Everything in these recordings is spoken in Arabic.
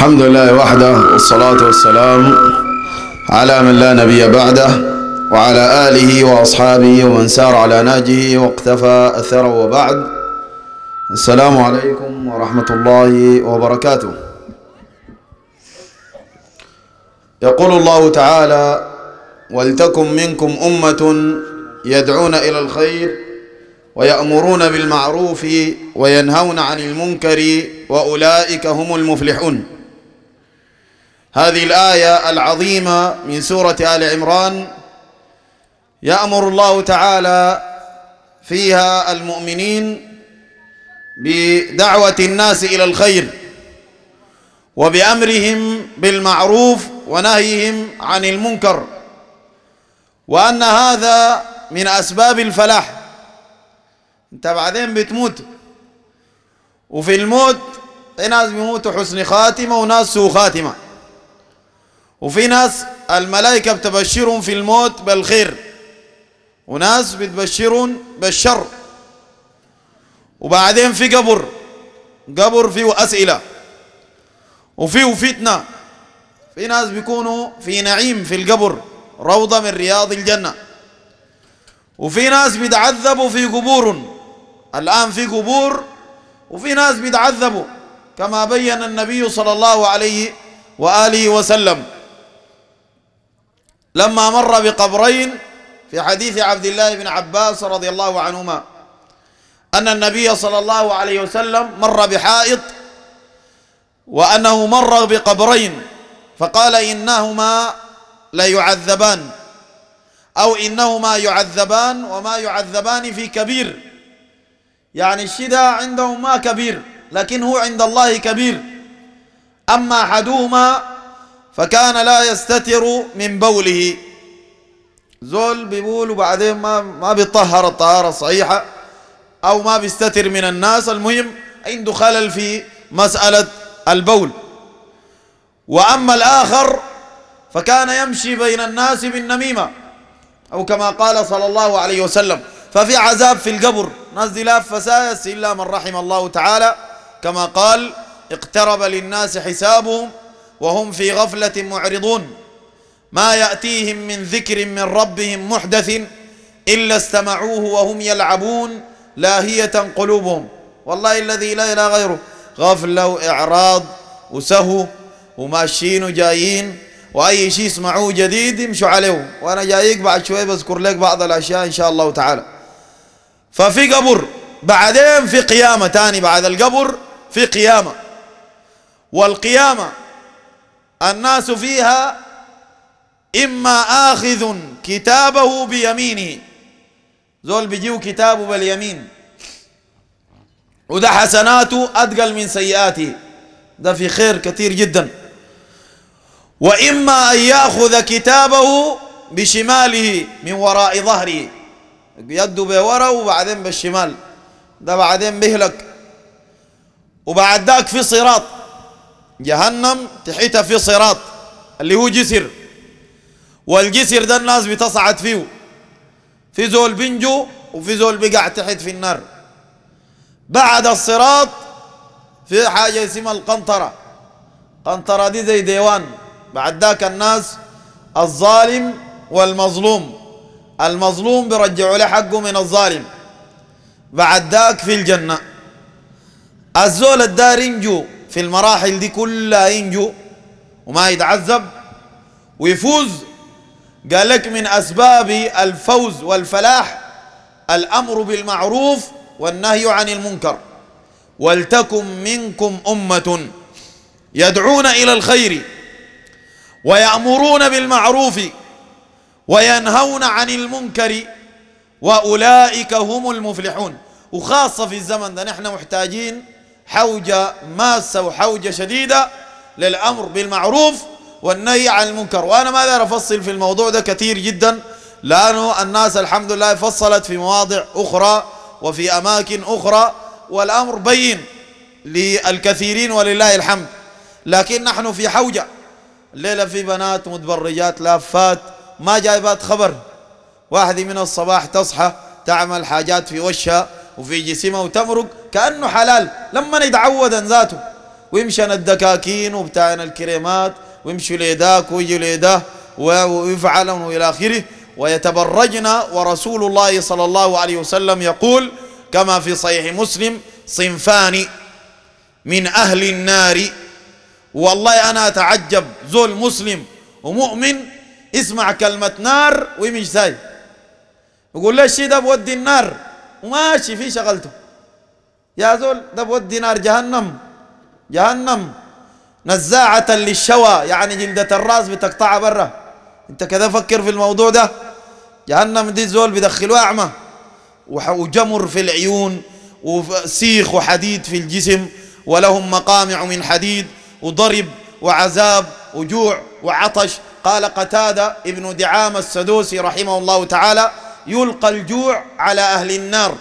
الحمد لله وحده والصلاة والسلام على من لا نبي بعده وعلى آله وأصحابه ومن سار على نهجه واقتفى أثره وبعد السلام عليكم ورحمة الله وبركاته يقول الله تعالى ولتكن منكم أمة يدعون إلى الخير ويأمرون بالمعروف وينهون عن المنكر وأولئك هم المفلحون هذه الآية العظيمة من سورة آل عمران يأمر الله تعالى فيها المؤمنين بدعوة الناس إلى الخير وبأمرهم بالمعروف ونهيهم عن المنكر وأن هذا من أسباب الفلاح أنت بعدين بتموت وفي الموت ناس بيموتوا حسن خاتمة وناس سوء خاتمة وفي ناس الملائكة بتبشرهم في الموت بالخير وناس بتبشرهم بالشر وبعدين في قبر قبر فيه أسئلة وفيه فتنة في ناس بيكونوا في نعيم في القبر روضة من رياض الجنة وفي ناس بيتعذبوا في قبور الآن في قبور وفي ناس بيتعذبوا كما بين النبي صلى الله عليه وآله وسلم لما مر بقبرين في حديث عبد الله بن عباس رضي الله عنهما أن النبي صلى الله عليه وسلم مر بحائط وأنه مر بقبرين فقال إنهما ليعذبان أو إنهما يعذبان وما يعذبان في كبير يعني الشدة عندهم ما كبير لكن هو عند الله كبير أما أحدهما فكان لا يستتر من بوله زول بيقول وبعدين ما ما بيطهر الطهارة الصحيحة أو ما بيستتر من الناس المهم عنده خلل في مسألة البول وأما الآخر فكان يمشي بين الناس بالنميمة أو كما قال صلى الله عليه وسلم ففي عذاب في القبر ناس دي لا فسايس إلا من رحم الله تعالى كما قال اقترب للناس حسابهم وهم في غفلة معرضون ما يأتيهم من ذكر من ربهم محدث إلا استمعوه وهم يلعبون لاهية قلوبهم والله الذي لا إله غيره غفلة وإعراض وسهو وماشيين وجايين وأي شيء يسمعوه جديد يمشوا عليه وأنا جايك بعد شوي بذكر لك بعض الأشياء إن شاء الله تعالى ففي قبر بعدين في قيامة تاني بعد القبر في قيامة والقيامة الناس فيها إما آخذ كتابه بيمينه زول بيجيو كتابه باليمين وده حسناته أدقل من سيئاته ده في خير كثير جدا وإما أن يأخذ كتابه بشماله من وراء ظهره بيده بورا وبعدين بالشمال ده بعدين بيهلك وبعد ذاك في صراط جهنم تحيتها في صراط اللي هو جسر والجسر ده الناس بتصعد فيه في زول بنجو وفي زول بقع تحت في النار بعد الصراط في حاجة اسمها القنطرة قنطرة دي زي ديوان بعد ذاك الناس الظالم والمظلوم المظلوم بيرجعوا له حقه من الظالم بعد ذاك في الجنة الزول الدار ينجو في المراحل دي كلها ينجو وما يتعذب ويفوز قال لك من أسباب الفوز والفلاح الأمر بالمعروف والنهي عن المنكر ولتكن منكم أمة يدعون إلى الخير ويأمرون بالمعروف وينهون عن المنكر وأولئك هم المفلحون وخاصة في الزمن ده نحن محتاجين حوجة ماسة وحوجة شديدة للأمر بالمعروف والنهي عن المنكر وأنا ما داير أفصل في الموضوع ده كثير جدا لأنه الناس الحمد لله فصلت في مواضع أخرى وفي أماكن أخرى والأمر بين للكثيرين ولله الحمد لكن نحن في حوجة الليلة في بنات متبرجات لافات ما جايبات خبر واحدة من الصباح تصحى تعمل حاجات في وشها وفي جسمها وتمرق كأنه حلال لما يتعود ذاته ويمشي الدكاكين وبتاعنا الكريمات ويمشي ليداك ويجي ليداه ويفعلون إلى آخره ويتبرجن ورسول الله صلى الله عليه وسلم يقول كما في صحيح مسلم صنفان من أهل النار والله أنا أتعجب زول مسلم ومؤمن اسمع كلمة نار ويمشي ساي يقول ليش ده بودي النار وماشي في شغلته يا زول ده بود نار جهنم جهنم نزاعة للشوى يعني جلدة الراس بتقطعها برا انت كذا فكر في الموضوع ده جهنم دي زول بيدخلوا أعمى وجمر في العيون وسيخ وحديد في الجسم ولهم مقامع من حديد وضرب وعذاب وجوع وعطش قال قتادة ابن دعامة السدوسي رحمه الله تعالى يلقى الجوع على أهل النار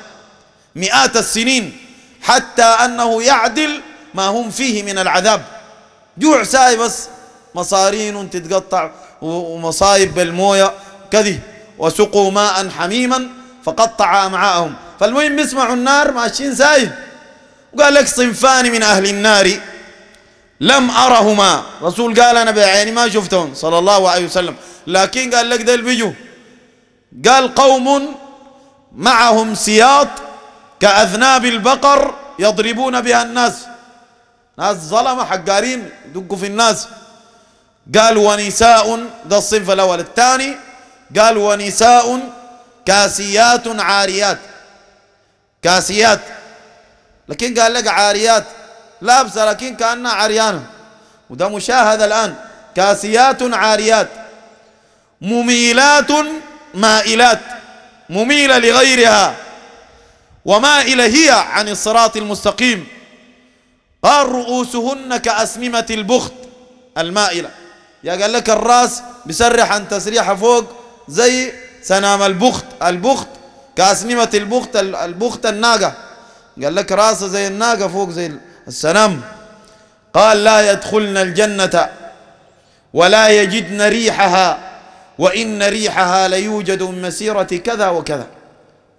مئات السنين حتى أنه يعدل ما هم فيه من العذاب جوع ساي بس مصارين تتقطع ومصايب بالموية كذي وسقوا ماء حميما فقطع أمعاءهم فالمهم بيسمعوا النار ماشيين ساي وقال لك صنفان من أهل النار لم أرهما رسول قال أنا بعيني ما شفتهم صلى الله عليه وسلم لكن قال لك ده بيجوا قال قوم معهم سياط كأذناب البقر يضربون بها الناس ناس ظلمة حقارين دقوا في الناس قال ونساء ده الصنف الأول الثاني قال ونساء كاسيات عاريات كاسيات لكن قال لك عاريات لابسة لكن كأنها عريانة وده مشاهد الآن كاسيات عاريات مميلات مائلات مميلة لغيرها وما هي عن الصراط المستقيم قال رؤوسهن كأسممة البخت المائلة يا قال لك الراس بسرح عن تسريحة فوق زي سنام البخت البخت كأسممة البخت البخت الناقة قال لك راسه زي الناقة فوق زي السنام قال لا يدخلن الجنة ولا يجدن ريحها وإن ريحها ليوجد من مسيرة كذا وكذا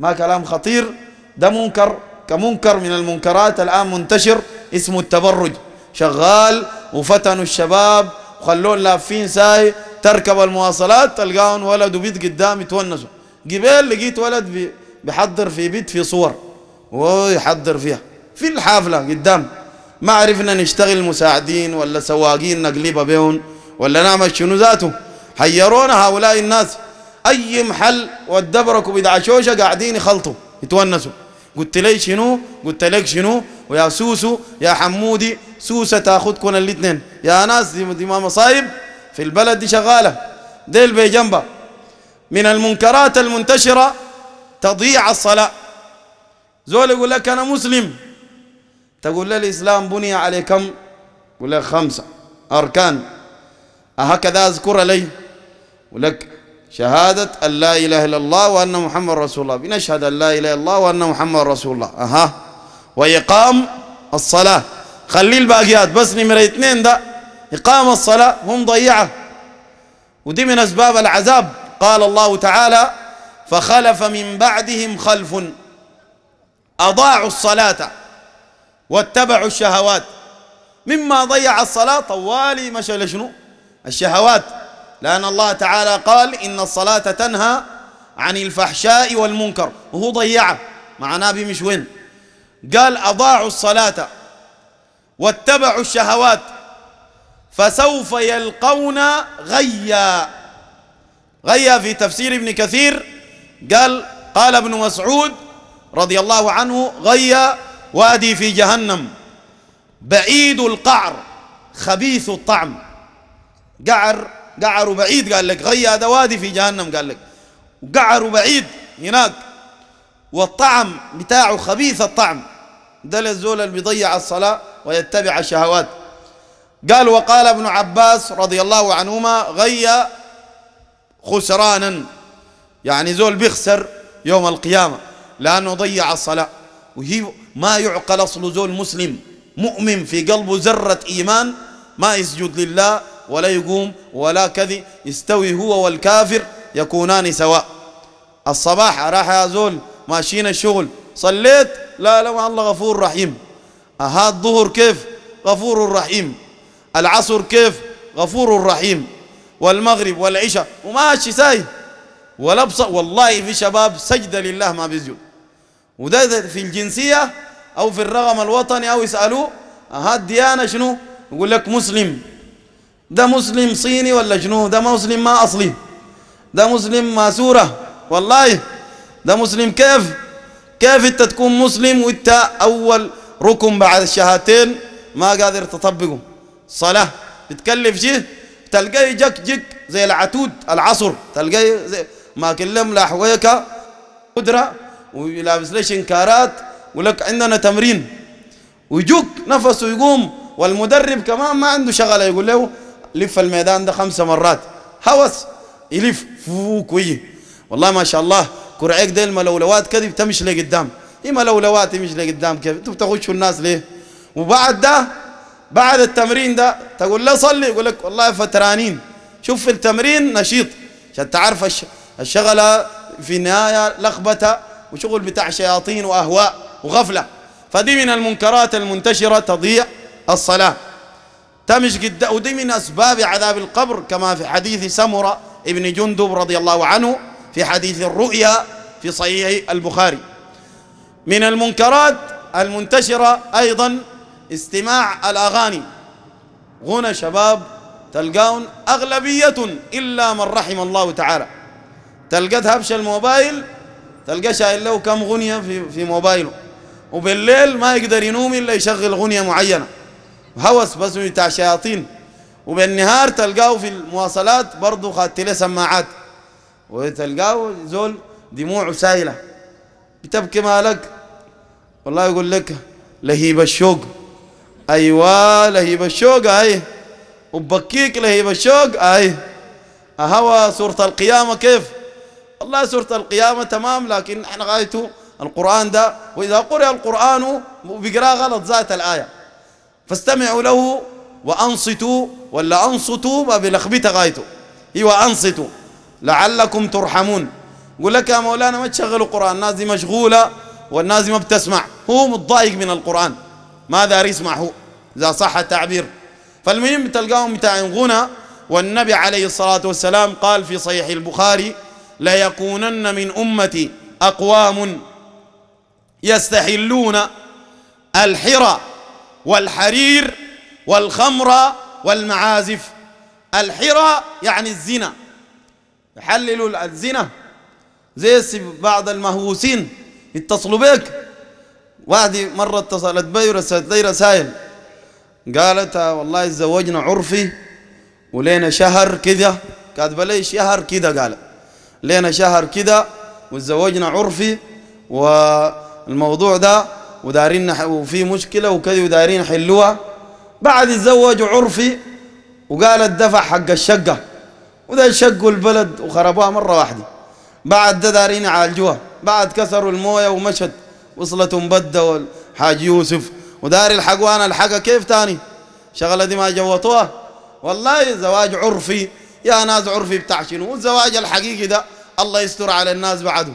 ما كلام خطير ده منكر كمنكر من المنكرات الآن منتشر اسمه التبرج شغال وفتنوا الشباب وخلوهم لافين ساي تركب المواصلات تلقاهم ولد وبيت قدام يتونسوا قبل لقيت ولد بيحضر في بيت في صور ويحضر فيها في الحافلة قدام ما عرفنا نشتغل مساعدين ولا سواقين نقلب بيهم ولا نعمل شنو ذاته حيرونا هؤلاء الناس أي محل والدبرك بدعشوشة قاعدين يخلطوا يتونسوا قلت لي شنو قلت لك شنو ويا سوسو يا حمودي سوسه تاخذكم الاثنين يا ناس دي, ما مصايب في البلد دي شغاله ديل بجنبها من المنكرات المنتشره تضيع الصلاه زول يقول لك انا مسلم تقول له الاسلام بني على كم يقول لك خمسه اركان هكذا اذكر لي ولك شهادة أن لا إله إلا الله وأن محمد رسول الله بنشهد أن لا إله إلا الله وأن محمد رسول الله أها وإقام الصلاة خلي الباقيات بس نمرة اثنين ده إقام الصلاة هم ضيعة ودي من أسباب العذاب قال الله تعالى فخلف من بعدهم خلف أضاعوا الصلاة واتبعوا الشهوات مما ضيع الصلاة طوالي مشى لشنو الشهوات لأن الله تعالى قال إن الصلاة تنهى عن الفحشاء والمنكر وهو ضيعه معناه بمش وين قال أضاعوا الصلاة واتبعوا الشهوات فسوف يلقون غيا غيا في تفسير ابن كثير قال قال ابن مسعود رضي الله عنه غيا وادي في جهنم بعيد القعر خبيث الطعم قعر قعروا بعيد قال لك غيا وادي في جهنم قال لك وقعروا بعيد هناك والطعم بتاعه خبيث الطعم ده الزول اللي بيضيع الصلاة ويتبع الشهوات قال وقال ابن عباس رضي الله عنهما غي خسرانا يعني زول بيخسر يوم القيامة لأنه ضيع الصلاة وهي ما يعقل أصل زول مسلم مؤمن في قلبه ذرة إيمان ما يسجد لله ولا يقوم ولا كذي يستوي هو والكافر يكونان سواء الصباح راح يا زول ماشيين الشغل صليت لا لا الله غفور رحيم أها الظهر كيف غفور رحيم العصر كيف غفور رحيم والمغرب والعشاء وماشي ساي ولا والله في شباب سجدة لله ما بيزول وده في الجنسية أو في الرقم الوطني أو يسألوه أها الديانة شنو يقول لك مسلم ده مسلم صيني ولا شنو ده مسلم ما أصلي ده مسلم ما سورة والله ده مسلم كيف كيف انت تكون مسلم وانت أول ركن بعد الشهادتين ما قادر تطبقه صلاة بتكلف شيء تلقاه جك جك زي العتود العصر تلقاه زي ما كلم لا حويكه قدرة ولابس لي شنكارات ولك عندنا تمرين ويجوك نفسه يقوم والمدرب كمان ما عنده شغله يقول له لف الميدان ده خمسة مرات هوس يلف فوق ويجي والله ما شاء الله كرعيك دي الملولوات كده بتمشي لقدام ايه ملولوات يمشي لقدام كده انتوا بتخشوا الناس ليه وبعد ده بعد التمرين ده تقول له صلي يقول لك والله فترانين شوف في التمرين نشيط عشان تعرف الشغله في النهايه لخبطه وشغل بتاع شياطين واهواء وغفله فدي من المنكرات المنتشره تضيع الصلاه تمش قد ودي من أسباب عذاب القبر كما في حديث سمرة ابن جندب رضي الله عنه في حديث الرؤيا في صحيح البخاري من المنكرات المنتشرة أيضا استماع الأغاني غنى شباب تلقاون أغلبية إلا من رحم الله تعالى تلقى هبش الموبايل تلقى شايل له كم غنية في, في موبايله وبالليل ما يقدر ينوم إلا يشغل غنية معينة هوس بس بتاع شياطين وبالنهار تلقاه في المواصلات برضه خدت له سماعات وتلقاه زول دموعه سايله بتبكي مالك والله يقول لك لهيب الشوق ايوه لهيب الشوق اي وبكيك لهيب الشوق اي اهوى سوره القيامه كيف والله سوره القيامه تمام لكن احنا غايته القران ده واذا قرئ القران بيقراه غلط ذات الايه فاستمعوا له وأنصتوا ولا أنصتوا ما بلخبتة غايته ايوه أنصتوا لعلكم ترحمون يقول لك يا مولانا ما تشغلوا القران الناس دي مشغولة والناس دي ما بتسمع هو متضايق من القرآن ماذا يسمع هو إذا صح التعبير فالمهم تلقاهم بتاع غنى والنبي عليه الصلاة والسلام قال في صحيح البخاري ليكونن من أمتي أقوام يستحلون الحرى والحرير والخمر والمعازف الحرى يعني الزنا يحللوا الزنا زي بعض المهووسين يتصلوا بك واحدة مرة اتصلت بي ورسلت لي رسائل قالت والله تزوجنا عرفي ولينا شهر كذا كاتبة لي شهر كذا قالت لينا شهر كذا وتزوجنا عرفي والموضوع ده ودارين وفي مشكلة وكذا ودارين حلوها بعد اتزوج عرفي وقال الدفع حق الشقة وده شقوا البلد وخربوها مرة واحدة بعد ده دارين يعالجوها بعد كسروا الموية ومشت وصلت مبدة والحاج يوسف وداري الحقوان الحقة كيف تاني شغلة دي ما جوتوها والله زواج عرفي يا ناس عرفي بتاع شنو والزواج الحقيقي ده الله يستر على الناس بعده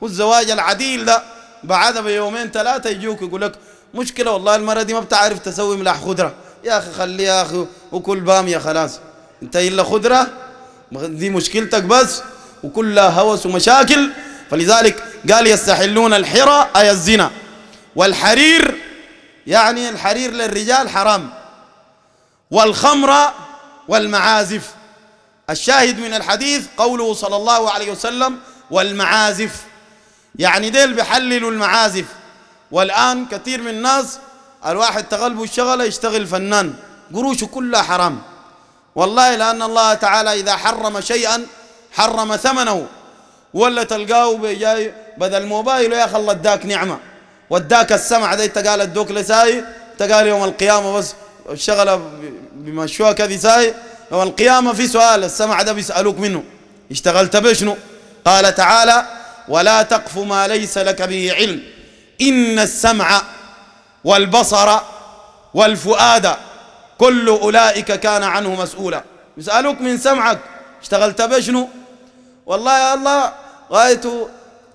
والزواج العديل ده بعدها بيومين ثلاثة يجوك يقول لك مشكلة والله المرة دي ما بتعرف تسوي ملاح خضرة يا أخي خليها يا أخي وكل بامية خلاص أنت إلا خضرة دي مشكلتك بس وكلها هوس ومشاكل فلذلك قال يستحلون الحرى أي الزنا والحرير يعني الحرير للرجال حرام والخمر والمعازف الشاهد من الحديث قوله صلى الله عليه وسلم والمعازف يعني ديل بيحللوا المعازف والآن كثير من الناس الواحد تغلبه الشغلة يشتغل فنان قروشه كلها حرام والله لأن الله تعالى إذا حرم شيئا حرم ثمنه ولا تلقاه جاي بدل موبايله يا أخي الله اداك نعمة واداك السمع ده قال ادوك لساي تقال يوم القيامة بس الشغلة بمشوها كذي ساي يوم القيامة في سؤال السمع ده بيسألوك منه اشتغلت بشنو قال تعالى ولا تقف ما ليس لك به علم إن السمع والبصر والفؤاد كل أولئك كان عنه مسؤولا يسألوك من سمعك اشتغلت بشنو والله يا الله غايته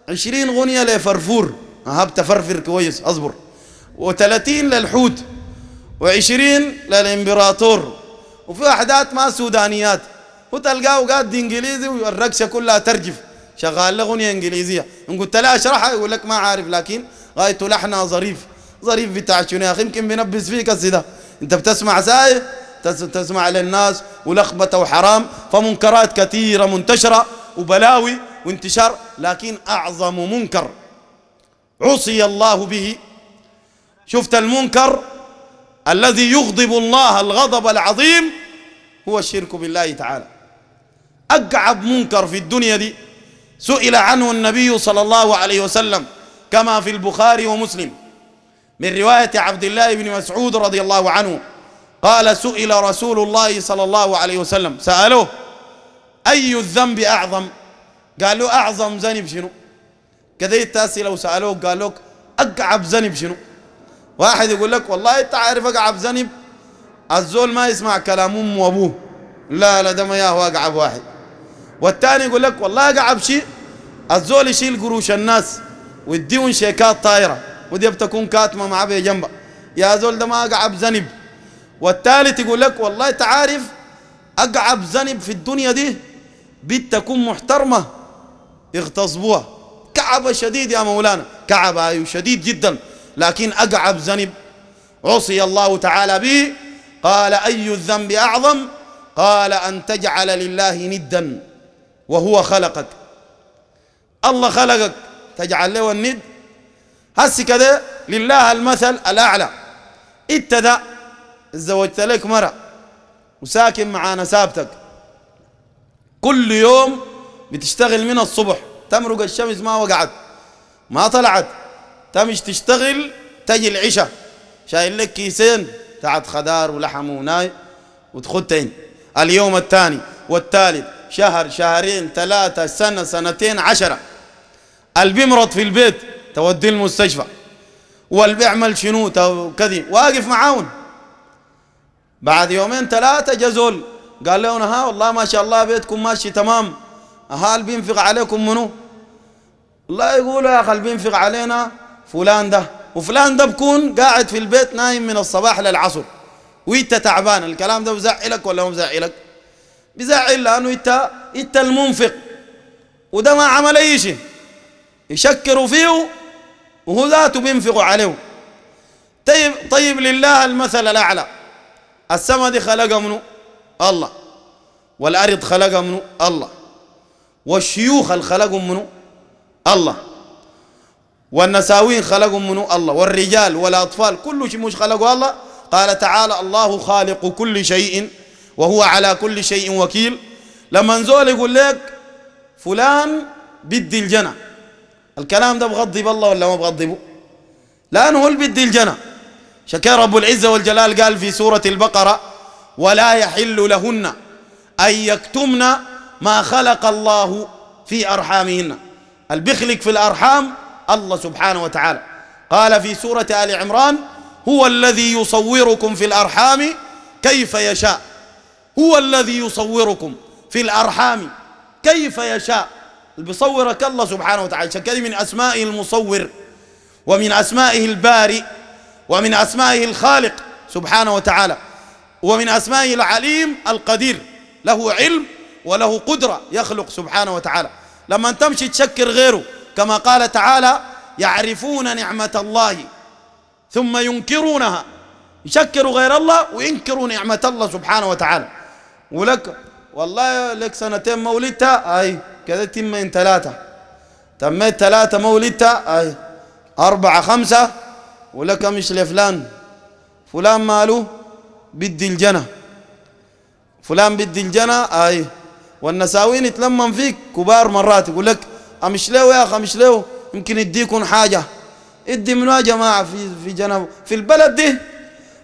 عشرين غنية لفرفور هب تفرفر كويس أصبر وثلاثين للحوت وعشرين للإمبراطور وفي أحداث ما سودانيات وتلقاه قاد إنجليزي والرقشة كلها ترجف شغال له اغنيه انجليزيه ان قلت له اشرحها يقول لك ما عارف لكن غايته لحنها ظريف ظريف بتاع شنو يا اخي يمكن بينبس فيك السيده انت بتسمع ساي تسمع للناس ولخبطه وحرام فمنكرات كثيره منتشره وبلاوي وانتشار لكن اعظم منكر عصي الله به شفت المنكر الذي يغضب الله الغضب العظيم هو الشرك بالله تعالى أقعب منكر في الدنيا دي سئل عنه النبي صلى الله عليه وسلم كما في البخاري ومسلم من رواية عبد الله بن مسعود رضي الله عنه قال سئل رسول الله صلى الله عليه وسلم سألوه أي الذنب أعظم قال له أعظم ذنب شنو كذا التاسي لو سألوه قال لك أقعب ذنب شنو واحد يقول لك والله أنت عارف أقعب ذنب الزول ما يسمع كلام أمه وأبوه لا لا ده ما ياهو أقعب واحد والثاني يقول لك والله قاعد شيء الزول يشيل قروش الناس ويديهم شيكات طايره ودي بتكون كاتمه معاه جنبها يا زول ده ما اقعب ذنب والثالث يقول لك والله انت عارف اقعب ذنب في الدنيا دي بتكون تكون محترمه اغتصبوها كعبه شديد يا مولانا كعبه ايوه شديد جدا لكن اقعب ذنب عصي الله تعالى به قال اي الذنب اعظم قال ان تجعل لله ندا وهو خلقك الله خلقك تجعل له الند هسي كده لله المثل الأعلى انت ده اتزوجت لك مرة وساكن مع نسابتك كل يوم بتشتغل من الصبح تمرق الشمس ما وقعت ما طلعت تمش تشتغل تجي العشاء شايل لك كيسين تاعت خضار ولحم وناي وتخدتين اليوم الثاني والثالث شهر شهرين ثلاثة سنة سنتين عشرة اللي بيمرض في البيت توديه المستشفى واللي بيعمل شنو كذي واقف معاون بعد يومين ثلاثة جزول قال لهم ها والله ما شاء الله بيتكم ماشي تمام هل بينفق عليكم منو الله يقول يا أخي بينفق علينا فلان ده وفلان ده بكون قاعد في البيت نايم من الصباح للعصر وانت تعبان الكلام ده مزعلك ولا مزعلك بزعل لانه انت انت المنفق وده ما عمل اي شيء يشكروا فيه وهو ذاته بينفقوا عليه طيب طيب لله المثل الاعلى السماء دي خلقها منه الله والارض خلقها منه الله والشيوخ الخلقهم منه الله والنساوين خلقهم منه الله والرجال والاطفال كل شيء مش خلقه الله قال تعالى الله خالق كل شيء وهو على كل شيء وكيل لما نزول يقول لك فلان بدي الجنة الكلام ده بغضب الله ولا ما بغضبه لأنه هو بدي الجنة شكر رب العزة والجلال قال في سورة البقرة ولا يحل لهن أن يكتمن ما خلق الله في أرحامهن البخلق في الأرحام الله سبحانه وتعالى قال في سورة آل عمران هو الذي يصوركم في الأرحام كيف يشاء هو الذي يصوركم في الأرحام كيف يشاء بصورك الله سبحانه وتعالى شكل من أسمائه المصور ومن أسمائه البارئ ومن أسمائه الخالق سبحانه وتعالى ومن أسمائه العليم القدير له علم وله قدرة يخلق سبحانه وتعالى لما تمشي تشكر غيره كما قال تعالى يعرفون نعمة الله ثم ينكرونها يشكروا غير الله وينكروا نعمة الله سبحانه وتعالى ولك والله لك سنتين مولدتها اي كذا تمين ثلاثه تميت ثلاثه مولدتها اي اربعه خمسه ولك مش لفلان فلان ماله بدي الجنه فلان بدي الجنه اي والنساوين يتلمم فيك كبار مرات يقول لك امش له يا اخي امش له يمكن يديكم حاجه ادي منو يا جماعه في في جنب في البلد دي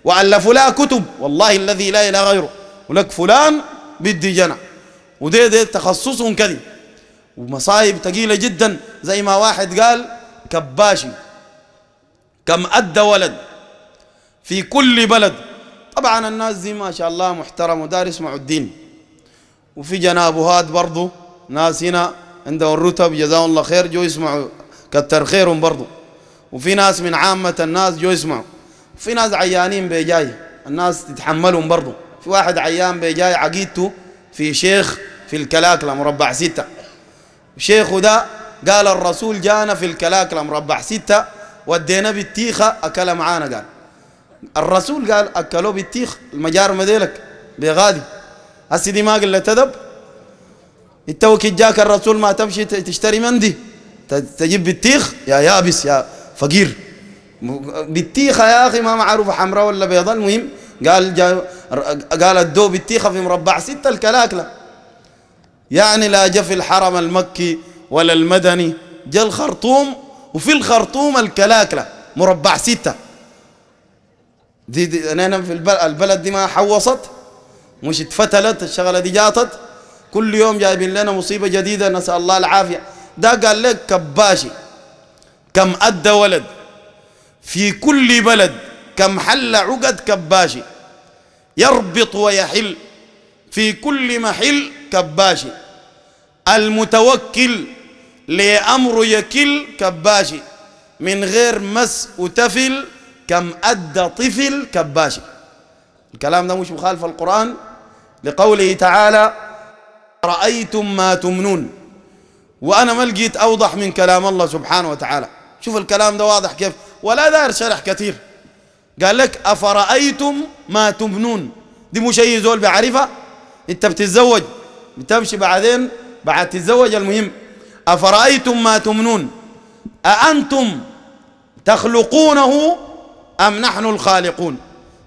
وعلفوا لها كتب والله الذي لا اله غيره ولك فلان بدي جنى وده ده تخصصهم كذي ومصايب ثقيلة جدا زي ما واحد قال كباشي كم أدى ولد في كل بلد طبعا الناس دي ما شاء الله محترم ودارس مع الدين وفي جنابهات برضو ناس هنا عندهم الرتب جزاهم الله خير جو يسمعوا كتر خيرهم برضو وفي ناس من عامة الناس جو يسمعوا وفي ناس عيانين بيجاي الناس تتحملهم برضو في واحد عيان بيجاي عقيدته في شيخ في الكلاكلة مربع ستة شيخه ده قال الرسول جانا في الكلاكلة مربع ستة ودينا بالتيخة أكل معانا قال الرسول قال أكلوا بالتيخ المجار مديلك بغادي هسي دي ما قلت تذب انت جاك الرسول ما تمشي تشتري مندي تجيب بالتيخ يا يابس يا فقير بالتيخة يا أخي ما معروف حمراء ولا بيضاء المهم قال جا قال الدوب التيخه في مربع ستة الكلاكلة يعني لا جا في الحرم المكي ولا المدني جا الخرطوم وفي الخرطوم الكلاكلة مربع ستة دي, دي أنا في البلد, البلد دي ما حوصت مش اتفتلت الشغلة دي جاطت كل يوم جايبين لنا مصيبة جديدة نسأل الله العافية ده قال لك كباشي كم أدى ولد في كل بلد كم حل عقد كباشي يربط ويحل في كل محل كباشي المتوكل لأمر يكل كباشي من غير مس وتفل كم أدى طفل كباشي الكلام ده مش مخالف القرآن لقوله تعالى رأيتم ما تمنون وأنا ما لقيت أوضح من كلام الله سبحانه وتعالى شوف الكلام ده واضح كيف ولا دار شرح كثير قال لك أفرأيتم ما تمنون دي مش أي زول بعرفها أنت بتتزوج بتمشي بعدين بعد تتزوج المهم أفرأيتم ما تمنون أأنتم تخلقونه أم نحن الخالقون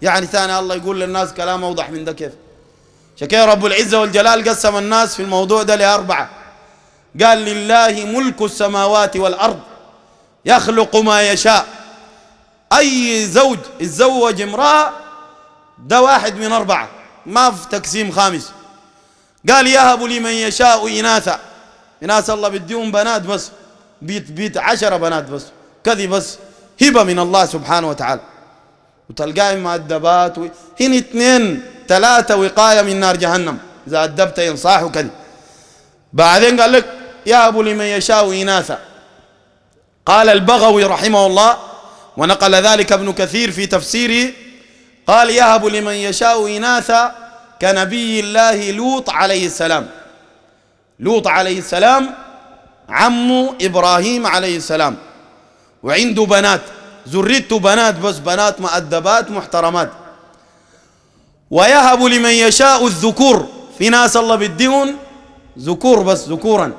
يعني ثاني الله يقول للناس كلام أوضح من ده كيف شكيه رب العزة والجلال قسم الناس في الموضوع ده لأربعة قال لله ملك السماوات والأرض يخلق ما يشاء أي زوج يتزوج امرأة ده واحد من أربعة ما في تقسيم خامس قال يهب لمن يشاء إناثا إناث الله بديهم بنات بس بيت بيت عشرة بنات بس كذي بس هبة من الله سبحانه وتعالى وتلقاه مؤدبات و... هنا اثنين ثلاثة وقاية من نار جهنم إذا أدبت ينصاح وكذي بعدين قال لك يهب لمن يشاء إناثا قال البغوي رحمه الله ونقل ذلك ابن كثير في تفسيره قال يهب لمن يشاء إناثا كنبي الله لوط عليه السلام لوط عليه السلام عم إبراهيم عليه السلام وعنده بنات زردت بنات بس بنات مؤدبات محترمات ويهب لمن يشاء الذكور في ناس الله بديهم ذكور بس ذكورا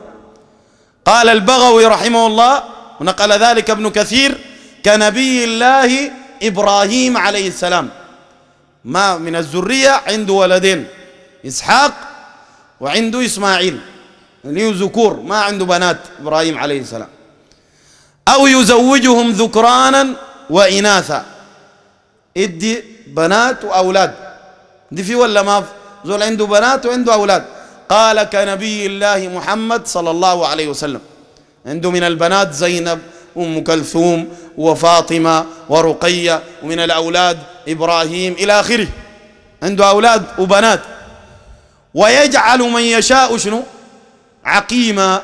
قال البغوي رحمه الله ونقل ذلك ابن كثير كنبي الله إبراهيم عليه السلام ما من الذرية عنده ولدين إسحاق وعنده إسماعيل ليه ذكور ما عنده بنات إبراهيم عليه السلام أو يزوجهم ذكرانا وإناثا ادي بنات وأولاد دي في ولا ما في زول عنده بنات وعنده أولاد قال كنبي الله محمد صلى الله عليه وسلم عنده من البنات زينب أم كلثوم وفاطمة ورقية ومن الأولاد إبراهيم إلى آخره عنده أولاد وبنات ويجعل من يشاء شنو عقيما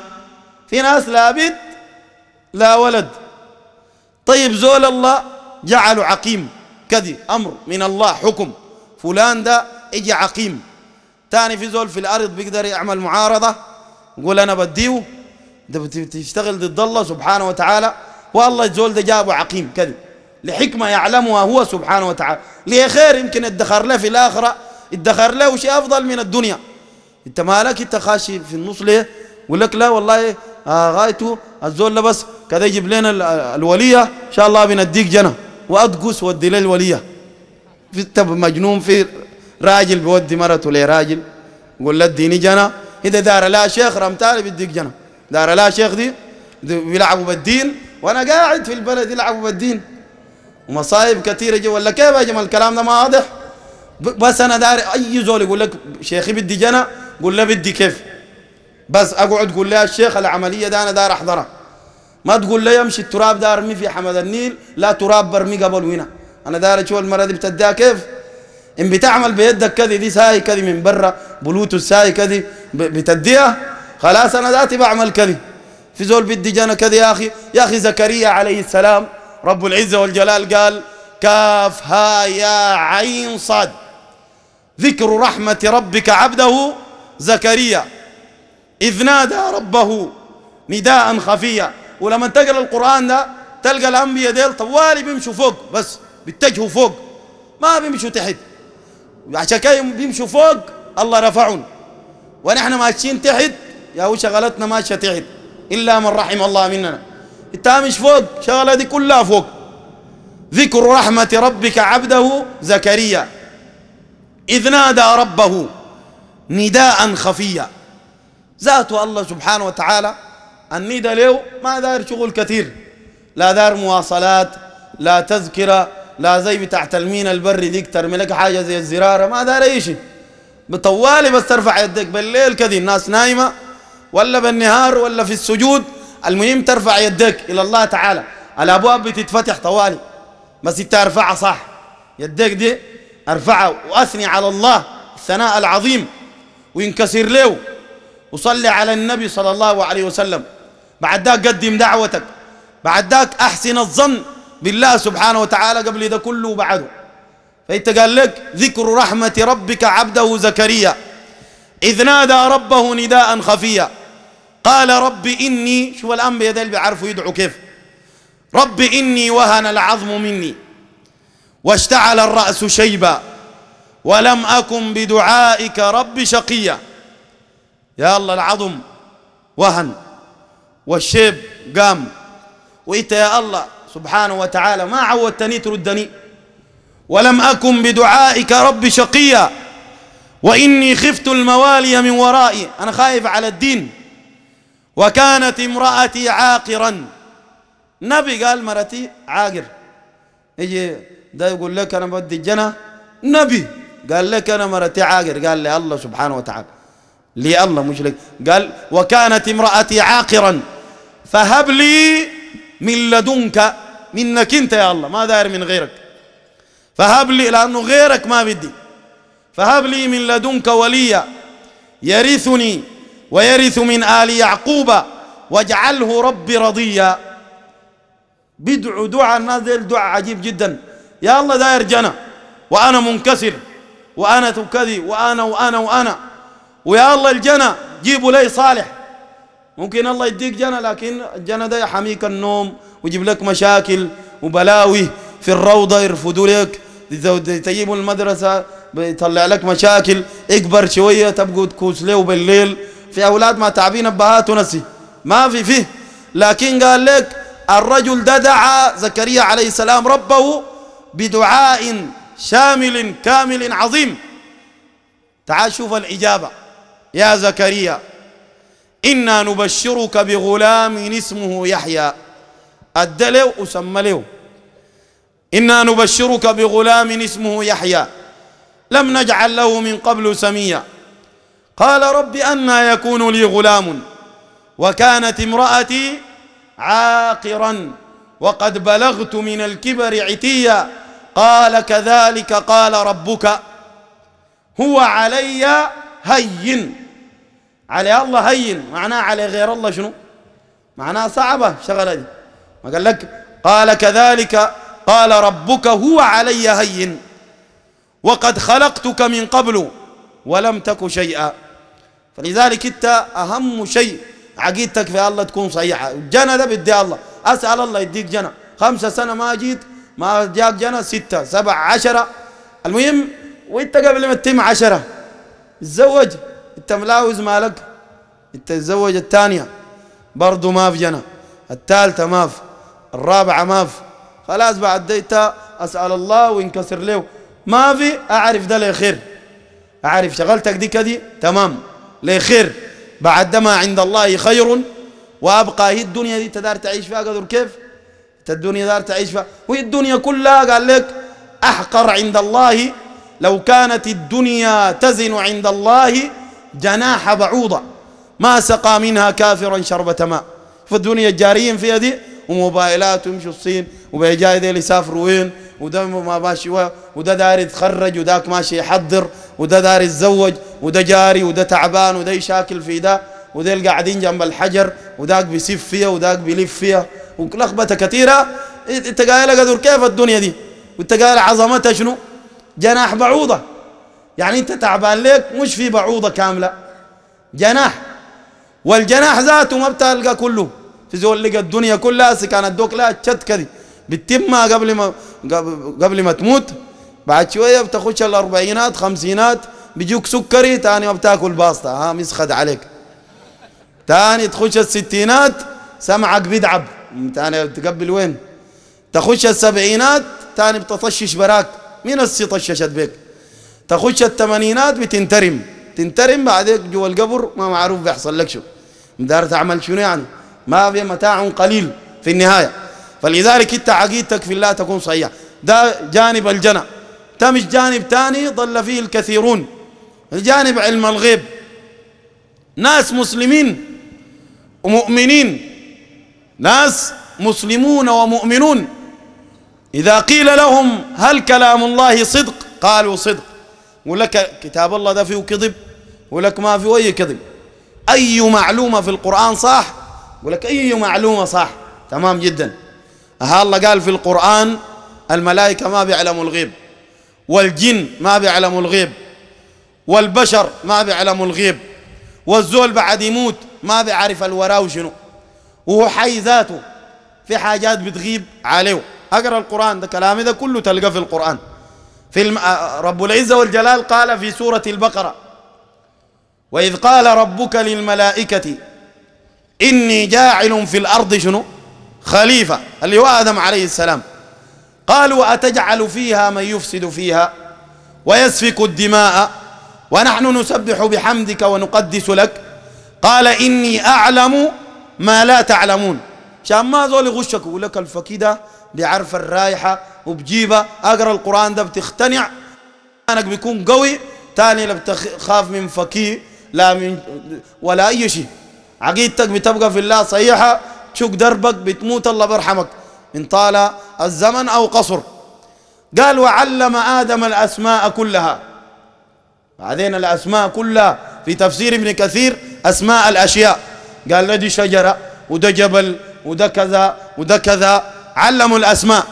في ناس لا بنت لا ولد طيب زول الله جعله عقيم كذي أمر من الله حكم فلان ده اجي عقيم تاني في زول في الأرض بيقدر يعمل معارضة يقول أنا بديه تشتغل ضد الله سبحانه وتعالى والله الزول ده جابه عقيم كذب لحكمة يعلمها هو سبحانه وتعالى ليه خير يمكن ادخر له في الآخرة ادخر له شيء أفضل من الدنيا انت مالك انت خاشي في النص ليه يقول لك لا والله آه غايته الزول ده بس كذا يجيب لنا الولية إن شاء الله بنديك جنة وأدقس ودي لي الولية انت مجنون في راجل بودي مرته لراجل يقول له اديني جنة إذا دار لا شيخ رمتالي بديك جنة دار لا شيخ دي بيلعبوا بالدين وانا قاعد في البلد يلعبوا بالدين ومصايب كثيره جوا ولا كيف يا جماعه الكلام ده ما واضح بس انا داري اي زول يقول لك شيخي بدي جنى قول له بدي كيف بس اقعد قول له يا الشيخ العمليه ده انا دار احضرها ما تقول لي يمشي التراب ده ارمي في حمد النيل لا تراب برمي قبل هنا انا دار اشوف المره دي بتديها كيف ان بتعمل بيدك كذي دي ساي كذي من برا بلوتو ساي كذي بتديها خلاص أنا ذاتي بعمل كذي في زول بدي جانا كذي يا أخي يا أخي زكريا عليه السلام رب العزة والجلال قال كاف ها يا عين صاد ذكر رحمة ربك عبده زكريا إذ نادى ربه نداء خفيا ولما تقرأ القرآن ده تلقى الأنبياء ديل طوالي بيمشوا فوق بس بيتجهوا فوق ما بيمشوا تحت عشان كده بيمشوا فوق الله رفعهم ونحن ماشيين تحت يا هو شغلتنا ما شتعد إلا من رحم الله مننا انت مش فوق شغلة دي كلها فوق ذكر رحمة ربك عبده زكريا إذ نادى ربه نداء خفيا ذاته الله سبحانه وتعالى الندى له ما دار شغل كثير لا دار مواصلات لا تذكرة لا زي بتاع تلمين البري ديك ترمي لك حاجة زي الزرارة ما دار أي شيء بطوالي بس ترفع يدك بالليل كذي الناس نايمة ولا بالنهار ولا في السجود المهم ترفع يديك إلى الله تعالى الأبواب بتتفتح طوالي بس أنت ارفعها صح يديك دي ارفعها وأثني على الله الثناء العظيم وينكسر له وصلي على النبي صلى الله عليه وسلم بعد ذاك قدم دعوتك بعد ذاك أحسن الظن بالله سبحانه وتعالى قبل ده كله وبعده فأنت قال لك ذكر رحمة ربك عبده زكريا إذ نادى ربه نداء خفيا قال رب إني شو الأنبياء بيدل اللي بيعرفوا يدعوا كيف رب إني وهن العظم مني واشتعل الرأس شيبا ولم أكن بدعائك رب شقيا يا الله العظم وهن والشيب قام وإنت يا الله سبحانه وتعالى ما عودتني تردني ولم أكن بدعائك رب شقيا وإني خفت الموالي من ورائي أنا خايف على الدين وكانت امرأتي عاقرا نبي قال مرتي عاقر يجي ده يقول لك أنا بدي الجنة نبي قال لك أنا مرتي عاقر قال لي الله سبحانه وتعالى لي الله مش لك قال وكانت امرأتي عاقرا فهب لي من لدنك منك أنت يا الله ما داير من غيرك فهب لي لأنه غيرك ما بدي فهب لي من لدنك وليا يرثني ويرث من آل يعقوب واجعله رب رضيا بدعوا دعاء الناس دعاء عجيب جدا يا الله داير جنى وأنا منكسر وأنا تكذي وأنا وأنا وأنا ويا الله الجنى جيبوا لي صالح ممكن الله يديك جنى لكن الجنى ده يحميك النوم ويجيب لك مشاكل وبلاوي في الروضة يرفضوا لك تجيبوا المدرسة بيطلع لك مشاكل اكبر شوية تبقوا تكوس له بالليل في أولاد ما تعبين أبهاتنا ونسي ما في فيه لكن قال لك الرجل ده دعا زكريا عليه السلام ربه بدعاء شامل كامل عظيم تعال شوف الإجابة يا زكريا إنا نبشرك بغلام اسمه يحيى أدى له وسمى له إنا نبشرك بغلام اسمه يحيى لم نجعل له من قبل سميا قال رب أنا يكون لي غلام وكانت امرأتي عاقرا وقد بلغت من الكبر عتيا قال كذلك قال ربك هو علي هين على الله هين معناه على غير الله شنو معناه صعبة شغلة دي ما قال لك قال كذلك قال ربك هو علي هين وقد خلقتك من قبل ولم تك شيئا فلذلك انت اهم شيء عقيدتك في الله تكون صحيحه الجنه ده بدي الله اسال الله يديك جنه خمسة سنه ما جيت ما جاك جنه ستة سبعة عشرة المهم وانت قبل ما تتم عشرة تزوج انت ملاوز مالك انت تزوج الثانيه برضه ما في جنه الثالثه ما في الرابعه ما في خلاص بعد ديتا اسال الله وينكسر له ما في اعرف ده خير اعرف شغلتك دي كدي تمام لخير بعد ما عند الله خير وابقى هي الدنيا دي تدار تعيش فيها قدر كيف الدنيا دار تعيش فيها وهي الدنيا كلها قال لك احقر عند الله لو كانت الدنيا تزن عند الله جناح بعوضه ما سقى منها كافرا شربة ماء فالدنيا الجاريين فيها دي وموبايلات ويمشوا الصين وبيجاي دي يسافروا وين وده ما ماشي وده داري يتخرج وذاك ماشي يحضر وده داري يتزوج وده جاري وده تعبان وده يشاكل في ده وده قاعدين جنب الحجر وذاك بيسف فيها وذاك بيلف فيها ولخبطه كثيره انت قايل قدر كيف الدنيا دي وانت قايل عظمتها شنو؟ جناح بعوضه يعني انت تعبان ليك مش في بعوضه كامله جناح والجناح ذاته ما بتلقى كله في زول لقى الدنيا كلها كانت دوك لا تشت كذي بتتمها قبل ما قبل ما تموت بعد شويه بتخش الاربعينات خمسينات بيجوك سكري ثاني ما بتاكل باسطه ها مسخد عليك ثاني تخش الستينات سمعك بيدعب ثاني تقبل وين تخش السبعينات ثاني بتطشش براك مين السي طششت بك تخش الثمانينات بتنترم تنترم بعدك جوا القبر ما معروف بيحصل لك شو مدار تعمل شنو يعني ما في متاع قليل في النهايه فلذلك انت عقيدتك في الله تكون صحيحه ده جانب الجنه تمش جانب ثاني ضل فيه الكثيرون الجانب علم الغيب ناس مسلمين ومؤمنين ناس مسلمون ومؤمنون إذا قيل لهم هل كلام الله صدق قالوا صدق ولك كتاب الله ده فيه كذب ولك ما فيه أي كذب أي معلومة في القرآن صح ولك أي معلومة صح تمام جداً ها الله قال في القرآن الملائكة ما بيعلموا الغيب والجن ما بيعلموا الغيب والبشر ما بيعلموا الغيب والزول بعد يموت ما بيعرف الوراء شنو وهو حي ذاته في حاجات بتغيب عليه اقرا القران ده كلامي ده كله تلقى في القران في الم... آه، رب العزه والجلال قال في سوره البقره واذ قال ربك للملائكه اني جاعل في الارض شنو خليفة اللي هو آدم عليه السلام قالوا أتجعل فيها من يفسد فيها ويسفك الدماء ونحن نسبح بحمدك ونقدس لك قال إني أعلم ما لا تعلمون شان ما زول يغشك يقول لك الفكيدة ده بيعرف الرايحة وبجيبة أقرأ القرآن ده بتختنع أنك بيكون قوي تاني لا بتخاف من فكي لا من ولا أي شيء عقيدتك بتبقى في الله صحيحة شق دربك بتموت الله برحمك إن طال الزمن أو قصر قال وعلم آدم الأسماء كلها بعدين الأسماء كلها في تفسير ابن كثير أسماء الأشياء قال له شجرة وده جبل وده كذا وده كذا علموا الأسماء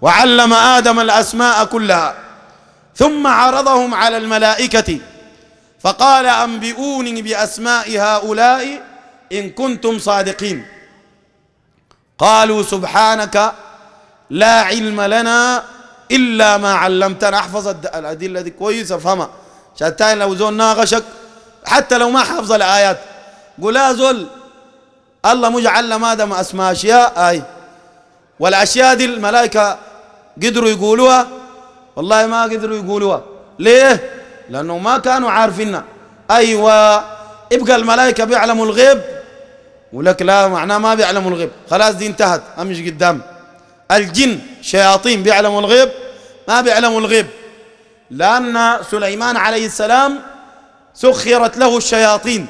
وعلم آدم الأسماء كلها ثم عرضهم على الملائكة فقال أنبئوني بأسماء هؤلاء إن كنتم صادقين قالوا سبحانك لا علم لنا إلا ما علمتنا احفظ الأدلة دي كويس افهمها شتان لو زول ناقشك حتى لو ما حفظ الآيات قول لا زول الله مش علم آدم أسماء أشياء أي والأشياء دي الملائكة قدروا يقولوها والله ما قدروا يقولوها ليه؟ لأنه ما كانوا عارفينها أيوة يبقى الملائكة بيعلموا الغيب ولك لا معناه ما بيعلموا الغيب خلاص دي انتهت امش قدام الجن شياطين بيعلموا الغيب ما بيعلموا الغيب لأن سليمان عليه السلام سخرت له الشياطين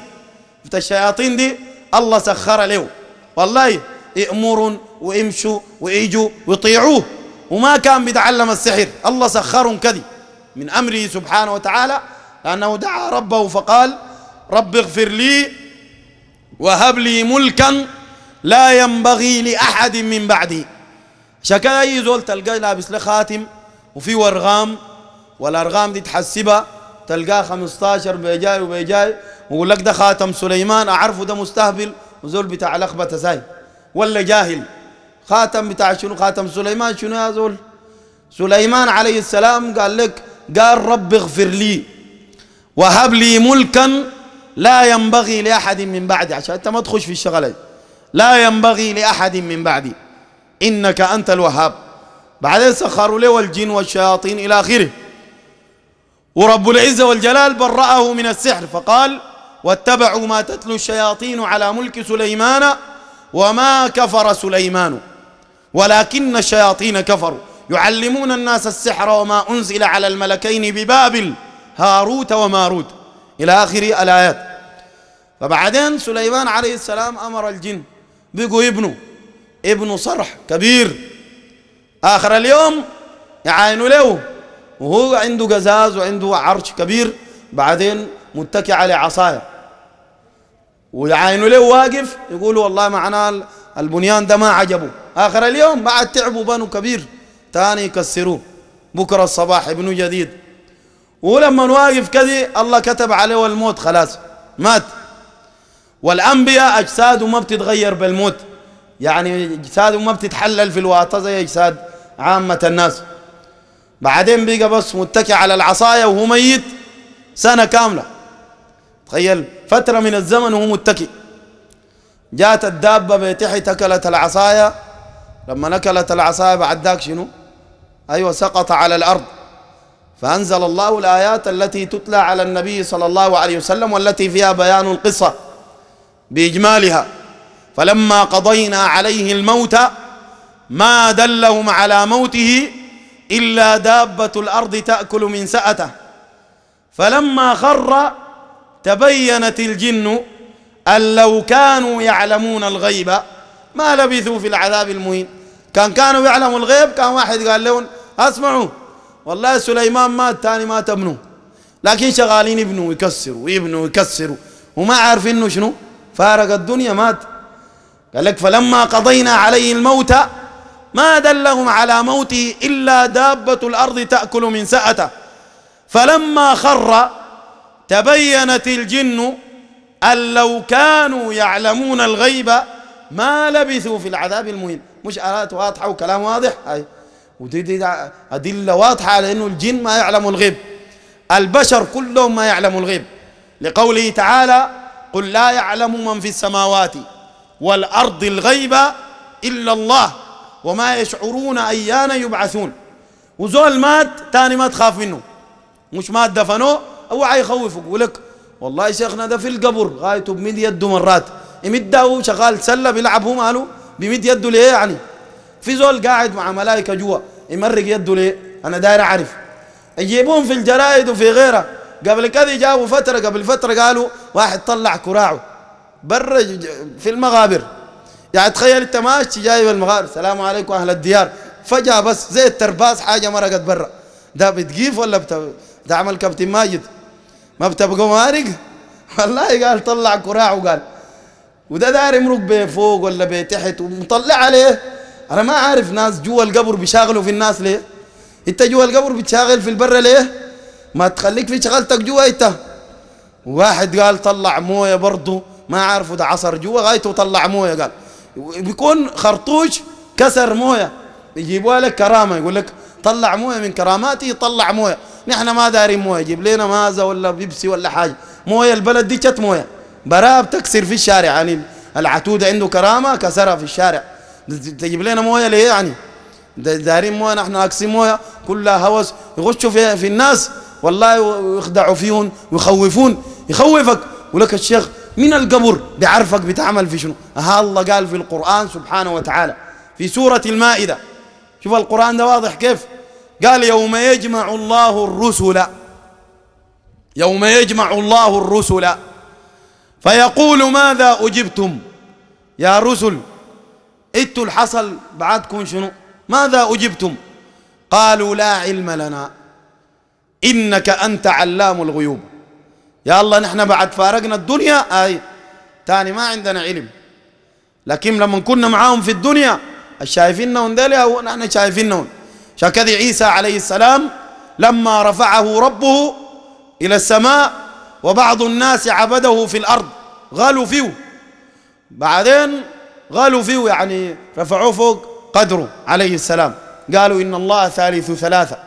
الشياطين دي الله سخر له والله ائمروا وامشوا ويجوا ويطيعوه وما كان بيتعلم السحر الله سخرهم كذي من أمره سبحانه وتعالى لأنه دعا ربه فقال رب اغفر لي وهب لي ملكا لا ينبغي لأحد من بعدي شكل أي زول تلقاه لابس له خاتم وفي ورغام والارغام دي تحسبها تلقاه 15 بيجاي وبيجاي ويقول لك ده خاتم سليمان أعرفه ده مستهبل وزول بتاع لخبطه ساي ولا جاهل خاتم بتاع شنو خاتم سليمان شنو يا زول سليمان عليه السلام قال لك قال رب اغفر لي وهب لي ملكا لا ينبغي لأحد من بعدي عشان أنت ما تخش في الشغلة لا ينبغي لأحد من بعدي إنك أنت الوهاب بعدين سخروا له والجن والشياطين إلى آخره ورب العزة والجلال برأه من السحر فقال واتبعوا ما تتلو الشياطين على ملك سليمان وما كفر سليمان ولكن الشياطين كفروا يعلمون الناس السحر وما أنزل على الملكين ببابل هاروت وماروت إلى آخر الآيات فبعدين سليمان عليه السلام أمر الجن بقوا ابنه ابن صرح كبير آخر اليوم يعاينوا له وهو عنده قزاز وعنده عرش كبير بعدين متكي على عصايا ويعاينوا له واقف يقولوا والله معنا البنيان ده ما عجبه آخر اليوم بعد تعبوا بنوا كبير تاني يكسروه بكرة الصباح ابنه جديد ولما واقف كذي الله كتب عليه الموت خلاص مات والأنبياء أجسادهم ما بتتغير بالموت يعني أجسادهم ما بتتحلل في الواطة زي أجساد عامة الناس بعدين بقى بس متكي على العصاية وهو ميت سنة كاملة تخيل فترة من الزمن وهو متكي جات الدابة بتحت أكلت العصاية لما أكلت العصاية بعد ذاك شنو أيوة سقط على الأرض فأنزل الله الآيات التي تتلى على النبي صلى الله عليه وسلم والتي فيها بيان القصة بإجمالها فلما قضينا عليه الموت ما دلهم على موته إلا دابة الأرض تأكل من سأته فلما خر تبينت الجن أن لو كانوا يعلمون الغيب ما لبثوا في العذاب المهين كان كانوا يعلموا الغيب كان واحد قال لهم اسمعوا والله سليمان مات تاني مات ابنه لكن شغالين ابنه يكسروا ابنه يكسروا وما عارفين انه شنو فارق الدنيا مات قال لك فلما قضينا عليه الموت ما دلهم على موته إلا دابة الأرض تأكل من سأته فلما خر تبينت الجن أن لو كانوا يعلمون الغيب ما لبثوا في العذاب المهين مش آلات واضحة وكلام واضح هاي ودي دي أدلة واضحة على أنه الجن ما يعلم الغيب البشر كلهم ما يعلم الغيب لقوله تعالى قل لا يعلم من في السماوات والأرض الغيب إلا الله وما يشعرون أيان يبعثون وزول مات تاني ما تخاف منه مش مات دفنوه هو حيخوفه يقول لك والله شيخنا ده في القبر غايته بمد يده مرات يمدها هو شغال سله بيلعب هو ماله بمد يده ليه يعني في زول قاعد مع ملائكة جوا يمرق يده ليه أنا داير أعرف يجيبون في الجرائد وفي غيرها قبل كذا جابوا فترة قبل فترة قالوا واحد طلع كراعه برا في المغابر يعني تخيل انت ماشي جاي المغابر السلام عليكم اهل الديار فجاه بس زي الترباس حاجه مرقت برا ده بتقيف ولا بت... عمل كابتن ماجد ما بتبقى مارق والله قال طلع كراعه قال وده داير يمرق بفوق ولا بتحت ومطلع عليه انا ما عارف ناس جوا القبر بيشاغلوا في الناس ليه انت جوا القبر بتشاغل في البر ليه ما تخليك في شغلتك جوا انت واحد قال طلع مويه برضه ما عارفه ده عصر جوا غايته طلع مويه قال بيكون خرطوش كسر مويه يجيبوها لك كرامه يقول لك طلع مويه من كراماتي طلع مويه نحن ما دارين مويه جيب لنا مازه ولا بيبسي ولا حاجه مويه البلد دي كانت مويه براب بتكسر في الشارع يعني العتود عنده كرامه كسرها في الشارع تجيب لنا مويه ليه يعني دارين مويه نحن ناقصين مويه كلها هوس يغشوا في, في الناس والله يخدعوا فيهم ويخوفون يخوفك ولك الشيخ من القبر بعرفك بتعمل في شنو ها الله قال في القرآن سبحانه وتعالى في سورة المائدة شوف القرآن ده واضح كيف قال يوم يجمع الله الرسل يوم يجمع الله الرسل فيقول ماذا أجبتم يا رسل انتوا اللي حصل بعدكم شنو ماذا أجبتم قالوا لا علم لنا إنك أنت علام الغيوب يا الله نحن بعد فارقنا الدنيا آي تاني ما عندنا علم لكن لما كنا معاهم في الدنيا الشايفينهم ديل نحن شايفينهم شكذي عيسى عليه السلام لما رفعه ربه إلى السماء وبعض الناس عبده في الأرض غالوا فيه بعدين غالوا فيه يعني رفعوه فوق قدره عليه السلام قالوا إن الله ثالث ثلاثة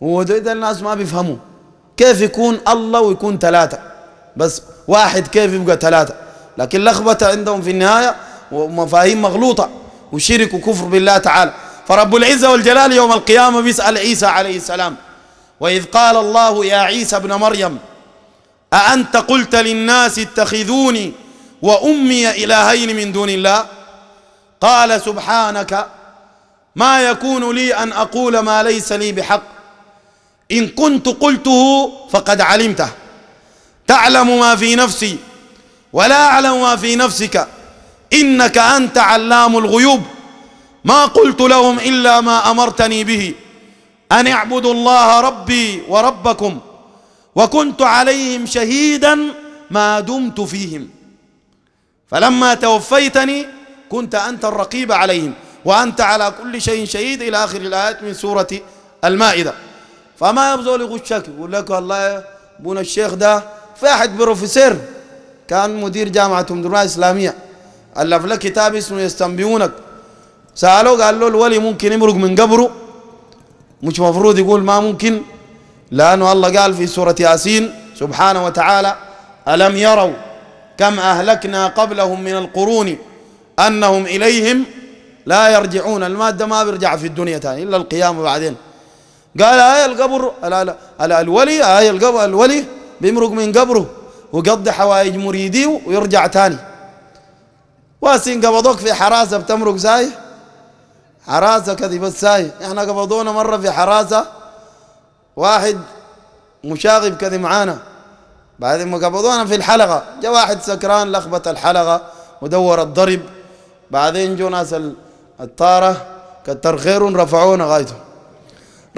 وده الناس ما بيفهموا كيف يكون الله ويكون ثلاثة بس واحد كيف يبقى ثلاثة لكن لخبطة عندهم في النهاية ومفاهيم مغلوطة وشرك وكفر بالله تعالى فرب العزة والجلال يوم القيامة بيسأل عيسى عليه السلام وإذ قال الله يا عيسى ابن مريم أأنت قلت للناس اتخذوني وأمي إلهين من دون الله قال سبحانك ما يكون لي أن أقول ما ليس لي بحق إن كنت قلته فقد علمته تعلم ما في نفسي ولا أعلم ما في نفسك إنك أنت علام الغيوب ما قلت لهم إلا ما أمرتني به أن اعبدوا الله ربي وربكم وكنت عليهم شهيدا ما دمت فيهم فلما توفيتني كنت أنت الرقيب عليهم وأنت على كل شيء شهيد إلى آخر الآيات من سورة المائدة فما يبزول يغشك يقول لك والله بونا الشيخ ده في أحد بروفيسور كان مدير جامعة مدرسة الإسلامية ألف له كتاب اسمه يستنبئونك سألوه قال له الولي ممكن يمرق من قبره مش مفروض يقول ما ممكن لأنه الله قال في سورة ياسين سبحانه وتعالى ألم يروا كم أهلكنا قبلهم من القرون أنهم إليهم لا يرجعون المادة ما بيرجع في الدنيا تاني إلا القيامة بعدين قال آية القبر الولي آية القبر الولي بيمرق من قبره ويقضي حوائج مريديه ويرجع تاني واسين قبضوك في حراسة بتمرق ساي حراسة كذب ساي احنا قبضونا مرة في حراسة واحد مشاغب كذب معانا بعد ما قبضونا في الحلقة جاء واحد سكران لخبط الحلقة ودور الضرب بعدين جو ناس الطارة كتر خيرهم رفعونا غايته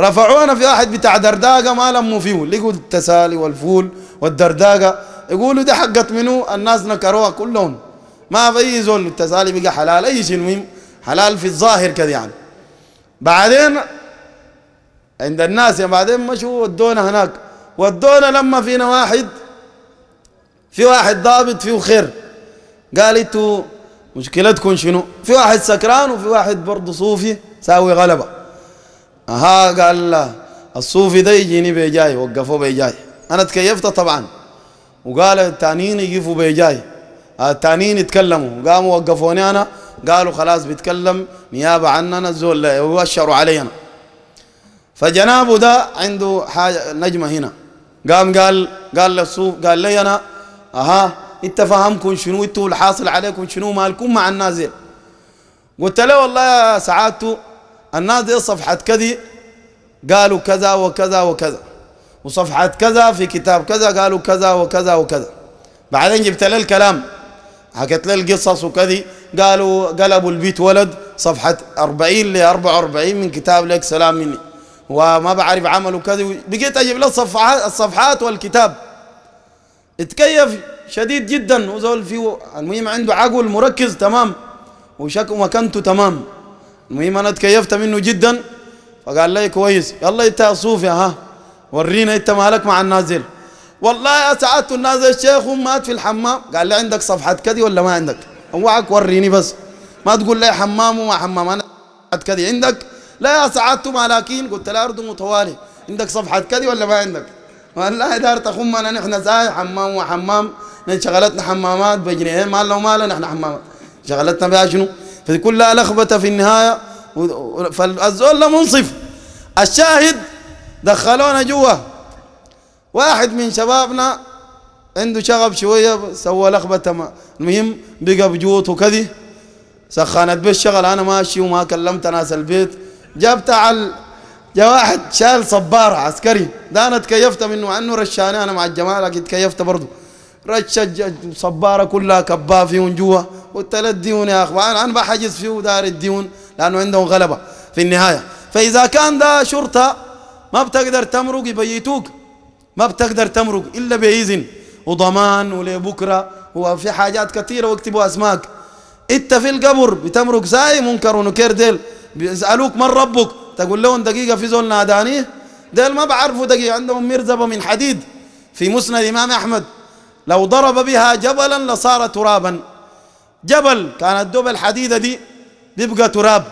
رفعونا في واحد بتاع درداقة ما لموا فيه لقوا التسالي والفول والدرداقة يقولوا ده حقت منو الناس نكروها كلهم ما في اي زول التسالي بقى حلال اي شيء المهم حلال في الظاهر كذا يعني بعدين عند الناس يعني بعدين مشوا ودونا هناك ودونا لما فينا واحد في واحد ضابط فيه خير قال انتوا مشكلتكم شنو في واحد سكران وفي واحد برضه صوفي ساوي غلبة اها قال لا الصوفي ده يجيني بيجاي وقفوه بيجاي انا تكيفت طبعا وقال التانيين يقفوا بيجاي التانيين يتكلموا قاموا وقفوني انا قالوا خلاص بيتكلم نيابة عننا الزول يوشروا علينا فجنابه ده عنده حاجة نجمة هنا قام قال قال للصوف قال لي انا اها انت فهمكم شنو انتوا الحاصل عليكم شنو مالكم مع النازل قلت له والله يا سعادته النازل صفحه كذي قالوا كذا وكذا وكذا وصفحه كذا في كتاب كذا قالوا كذا وكذا وكذا بعدين جبت له الكلام حكيت له القصص وكذي قالوا قلبوا البيت ولد صفحة 40 ل 44 من كتاب لك سلام مني وما بعرف عمله كذا بقيت أجيب له الصفحات الصفحات والكتاب اتكيف شديد جدا وزول فيه المهم عنده عقل مركز تمام وشك مكانته تمام المهم انا اتكيفت منه جدا فقال لي كويس يلا انت صوفي ها ورينا انت مالك مع النازل والله اسعدت النازل الشيخ مات في الحمام قال لي عندك صفحه كدي ولا ما عندك اوعك وريني بس ما تقول لي حمام وما حمام انا كدي عندك لا يا سعاده ملاكين قلت لا ارض متوالي عندك صفحه كدي ولا ما عندك والله دار تخمنا نحن زاي حمام وحمام من شغلتنا حمامات بجنيهين ما ما له نحن حمامات شغلتنا بها شنو فكلها لخبطة في النهاية فالزول منصف الشاهد دخلونا جوا واحد من شبابنا عنده شغب شوية سوى لخبطة المهم بقى بجوت وكذي سخنت بالشغل أنا ماشي وما كلمت ناس البيت جاب تعال جا واحد شال صبارة عسكري ده أنا تكيفت منه عنه رشاني أنا مع الجماعة لكن تكيفت برضه رش صبارة كلها كباه فيهم جوا قلت له الديون يا أخوان أنا بحجز فيه دار الديون لأنه عندهم غلبة في النهاية فإذا كان ده شرطة ما بتقدر تمرق يبيتوك ما بتقدر تمرق إلا بإذن وضمان ولبكرة وفي حاجات كثيرة واكتبوا أسماك أنت في القبر بتمرق ساي منكر ونكر ديل بيسألوك من ربك تقول لهم دقيقة في زول ناداني ديل ما بعرفوا دقيقة عندهم مرزبة من حديد في مسند إمام أحمد لو ضرب بها جبلا لصار ترابا جبل كانت دوب الحديدة دي بيبقى تراب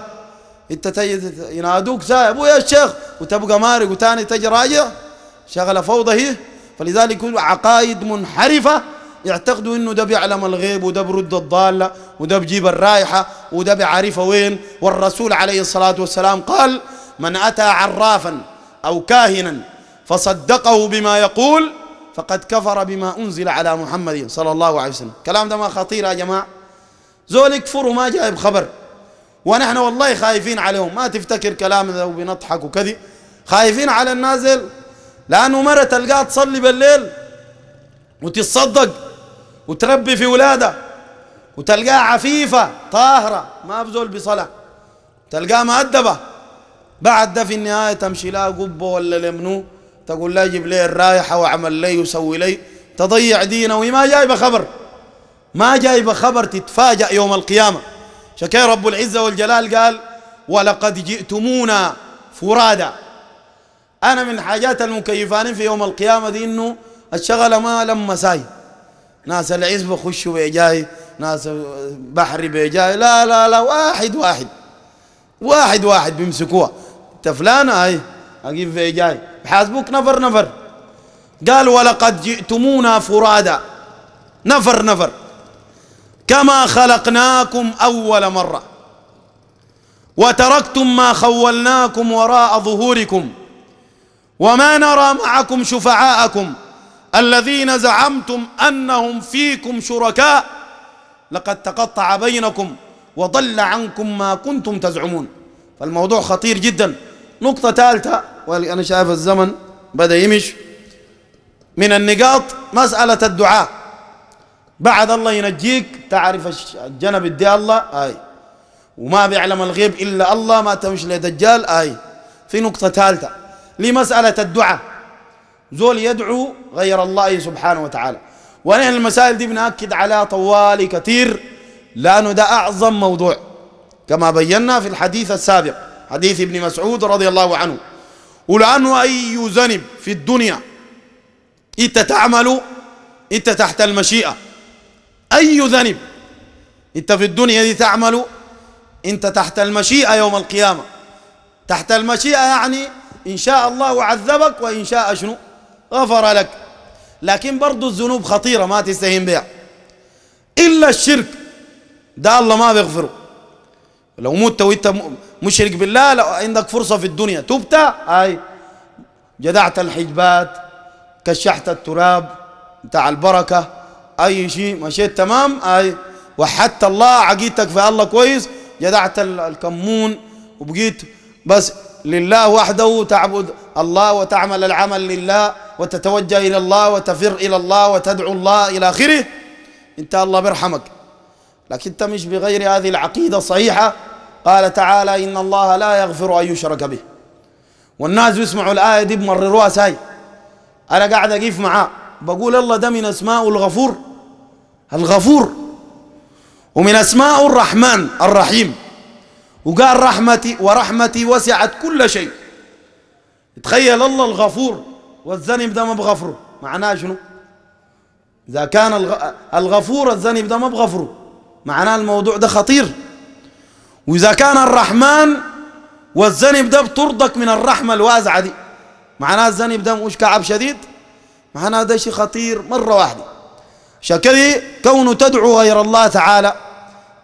انت ينادوك يا ابويا الشيخ وتبقى مارق وتاني تجي راجع شغله فوضى هي فلذلك كل عقائد منحرفه يعتقدوا انه ده بيعلم الغيب وده برد الضاله وده بجيب الرائحه وده بيعرفها وين والرسول عليه الصلاه والسلام قال من أتى عرافا أو كاهنا فصدقه بما يقول فقد كفر بما أنزل على محمد صلى الله عليه وسلم كلام ده ما خطير يا جماعة زول يكفروا ما جايب خبر ونحن والله خايفين عليهم ما تفتكر كلام ذا وبنضحك وكذي خايفين على النازل لأنه مرة تلقاه تصلي بالليل وتتصدق وتربي في ولادها وتلقاه عفيفة طاهرة ما بزول بصلاة تلقاه مؤدبة بعد ده في النهاية تمشي لها قبة ولا لمنو تقول لا جيب لي الرايحة واعمل لي وسوي لي تضيع دينه وهي ما جايبة خبر ما جايبة خبر تتفاجأ يوم القيامة شكي رب العزة والجلال قال ولقد جئتمونا فرادا أنا من حاجات المكيفانين في يوم القيامة دي إنه الشغلة ما لما ساي ناس العز بخشوا بيجاي ناس بحري بيجاي لا لا لا واحد واحد واحد واحد بيمسكوها تفلان اي اجيب في جاي بحاسبوك نفر نفر قال ولقد جئتمونا فرادا نفر نفر كما خلقناكم اول مره وتركتم ما خولناكم وراء ظهوركم وما نرى معكم شفعاءكم الذين زعمتم انهم فيكم شركاء لقد تقطع بينكم وضل عنكم ما كنتم تزعمون فالموضوع خطير جدا نقطة ثالثة وأنا شايف الزمن بدأ يمشي من النقاط مسألة الدعاء بعد الله ينجيك تعرف الجنب دي الله آي وما بيعلم الغيب إلا الله ما تمشي لدجال آي في نقطة ثالثة لمسألة الدعاء زول يدعو غير الله سبحانه وتعالى ونحن المسائل دي بنأكد على طوالي كثير لأنه ده أعظم موضوع كما بينا في الحديث السابق حديث ابن مسعود رضي الله عنه ولأنه أي ذنب في الدنيا أنت تعمل أنت تحت المشيئة أي ذنب أنت في الدنيا دي تعمل أنت تحت المشيئة يوم القيامة تحت المشيئة يعني إن شاء الله عذبك وإن شاء شنو غفر لك لكن برضو الذنوب خطيرة ما تستهين بها إلا الشرك ده الله ما بيغفره لو مت وانت مشرك بالله لو عندك فرصة في الدنيا تبت أي جدعت الحجبات كشحت التراب بتاع البركة أي شيء مشيت تمام أي وحدت الله عقيدتك في الله كويس جدعت الكمون وبقيت بس لله وحده تعبد الله وتعمل العمل لله وتتوجه إلى الله وتفر إلى الله وتدعو الله إلى آخره أنت الله بيرحمك لكن أنت مش بغير هذه العقيدة الصحيحة قال تعالى إن الله لا يغفر أن يشرك به والناس يسمعوا الآية دي بمرروها ساي أنا قاعد أقيف معاه بقول الله ده من أسماء الغفور الغفور ومن أسماء الرحمن الرحيم وقال رحمتي ورحمتي وسعت كل شيء تخيل الله الغفور والذنب ده ما بغفره معناه شنو إذا كان الغفور الذنب ده ما بغفره معناه الموضوع ده خطير وإذا كان الرحمن والذنب ده بترضك من الرحمة الواسعة دي معناها الذنب ده مش كعب شديد معناها ده شيء خطير مرة واحدة عشان كونه تدعو غير الله تعالى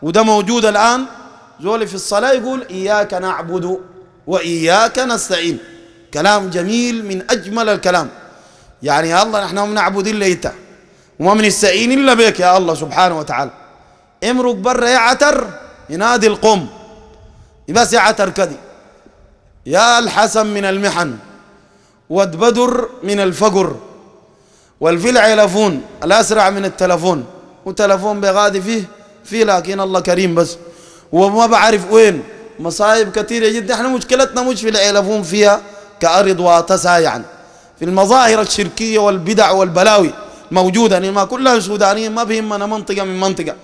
وده موجود الآن زول في الصلاة يقول إياك نعبد وإياك نستعين كلام جميل من أجمل الكلام يعني يا الله نحن ما بنعبد إلا أنت وما بنستعين إلا بك يا الله سبحانه وتعالى امرك برا يا عتر ينادي القوم بس يا تركدي يا الحسن من المحن والبدر من الفقر والفلع يلفون الأسرع من التلفون وتلفون بغادي فيه فيه لكن الله كريم بس وما بعرف وين مصايب كثيرة جدا احنا مشكلتنا مش في العلفون فيها كأرض وتسا يعني في المظاهر الشركية والبدع والبلاوي موجودة يعني ما كلها سودانيين ما بهمنا منطقة من منطقة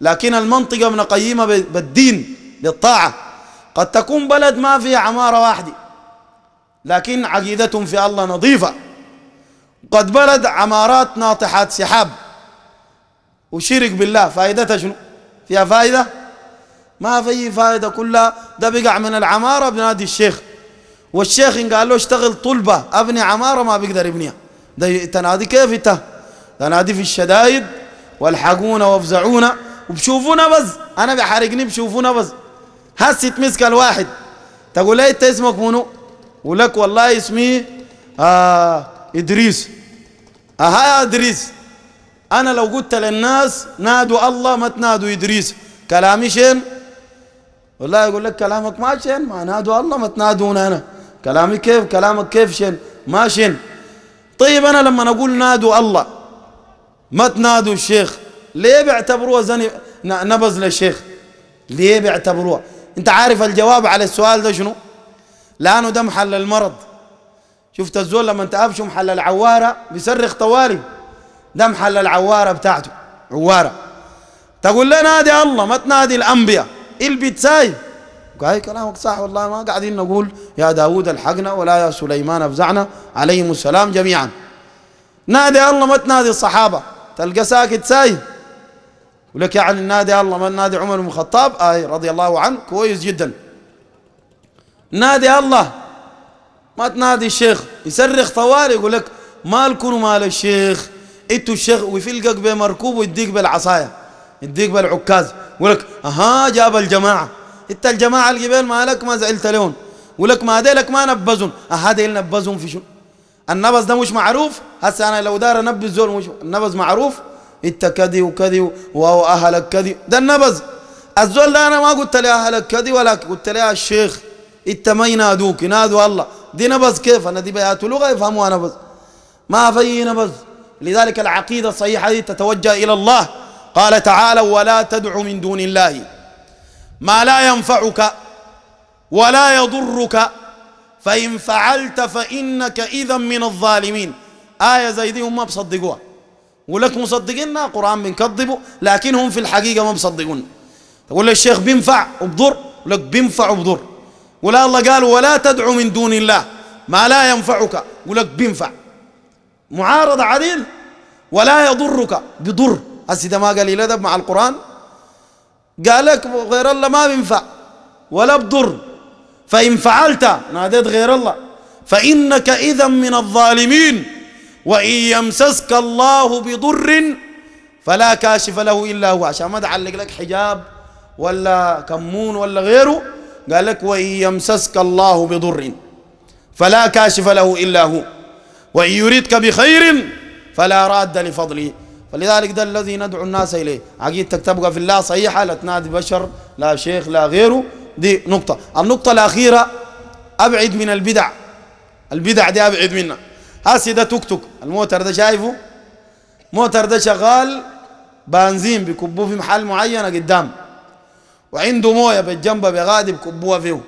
لكن المنطقة من قيمة بالدين بالطاعة قد تكون بلد ما فيها عمارة واحدة لكن عقيدتهم في الله نظيفة قد بلد عمارات ناطحات سحاب وشرك بالله فائدتها شنو فيها فائدة ما في فائدة كلها ده بقع من العمارة بنادي الشيخ والشيخ إن قال له اشتغل طلبة أبني عمارة ما بيقدر يبنيها ده تنادي كيف انت تنادي في الشدائد والحقونا وافزعونا وبشوفونا بس انا بحرقني بشوفونا بس هسه يتمسك الواحد تقول لي انت اسمك منو ولك والله اسمي آه ادريس اها يا ادريس انا لو قلت للناس نادوا الله ما تنادوا ادريس كلامي شين والله يقول لك كلامك ما شين ما نادوا الله ما تنادونا انا كلامي كيف كلامك كيف شين ما شين طيب انا لما اقول نادوا الله ما تنادوا الشيخ ليه بيعتبروها زني نبذ للشيخ ليه بيعتبروها انت عارف الجواب على السؤال ده شنو لانه ده محل المرض شفت الزول لما تقابشه محل العواره بيصرخ طوالي ده محل العواره بتاعته عواره تقول لنا نادي الله ما تنادي الانبياء إيه البيت ساي قال كلامك صح والله ما قاعدين نقول يا داوود الحقنا ولا يا سليمان افزعنا عليهم السلام جميعا نادي الله ما تنادي الصحابه تلقى ساكت ساي ولك يعني النادي الله من نادي عمر بن الخطاب اي آه، رضي الله عنه كويس جدا نادي الله ما تنادي الشيخ يصرخ طوارئ يقول لك مالكم ومال الشيخ انتوا الشيخ ويفلقك بمركوب ويديك بالعصايه يديك بالعكاز يقول لك اها جاب الجماعه انت الجماعه الجبال مالك ما زعلت لهم ولك ما ديلك ما نبزهم اها ديل نبزهم في شو النبز ده مش معروف هسه انا لو دار انبذ زول مش النبز معروف انت كذي وكذي وهو أهلك كذي ده النبذ الزول ده أنا ما قلت لي أهلك كذي ولا قلت لي الشيخ انت ما ينادوك ينادوا الله دي نبذ كيف أنا دي بيات لغة يفهموها نبذ ما في نبذ لذلك العقيدة الصحيحة دي تتوجه إلى الله قال تعالى ولا تدع من دون الله ما لا ينفعك ولا يضرك فإن فعلت فإنك إذا من الظالمين آية زي دي هم ما بصدقوها ولك مصدقيننا قرآن بنكذبه لكن هم في الحقيقة ما مصدقون تقول الشيخ بينفع وبضر لك بينفع وبضر ولا الله قال ولا تدعو من دون الله ما لا ينفعك ولك بينفع معارضة عديل ولا يضرك بضر هسه ده ما قال الادب مع القرآن قال لك غير الله ما بينفع ولا بضر فإن فعلت ناديت غير الله فإنك إذا من الظالمين وإن يمسسك الله بضر فلا كاشف له إلا هو عشان ما تعلق لك حجاب ولا كمون ولا غيره قال لك وإن يمسسك الله بضر فلا كاشف له إلا هو وإن يريدك بخير فلا راد لفضله فلذلك ده الذي ندعو الناس إليه عقيدتك تبقى في الله صحيحة لا تنادي بشر لا شيخ لا غيره دي نقطة النقطة الأخيرة أبعد من البدع البدع دي أبعد منها هسي ده توك توك الموتر ده شايفه موتر ده شغال بنزين بكبوه في محل معين قدام وعنده مويه بالجنب بغادي بكبوها فيه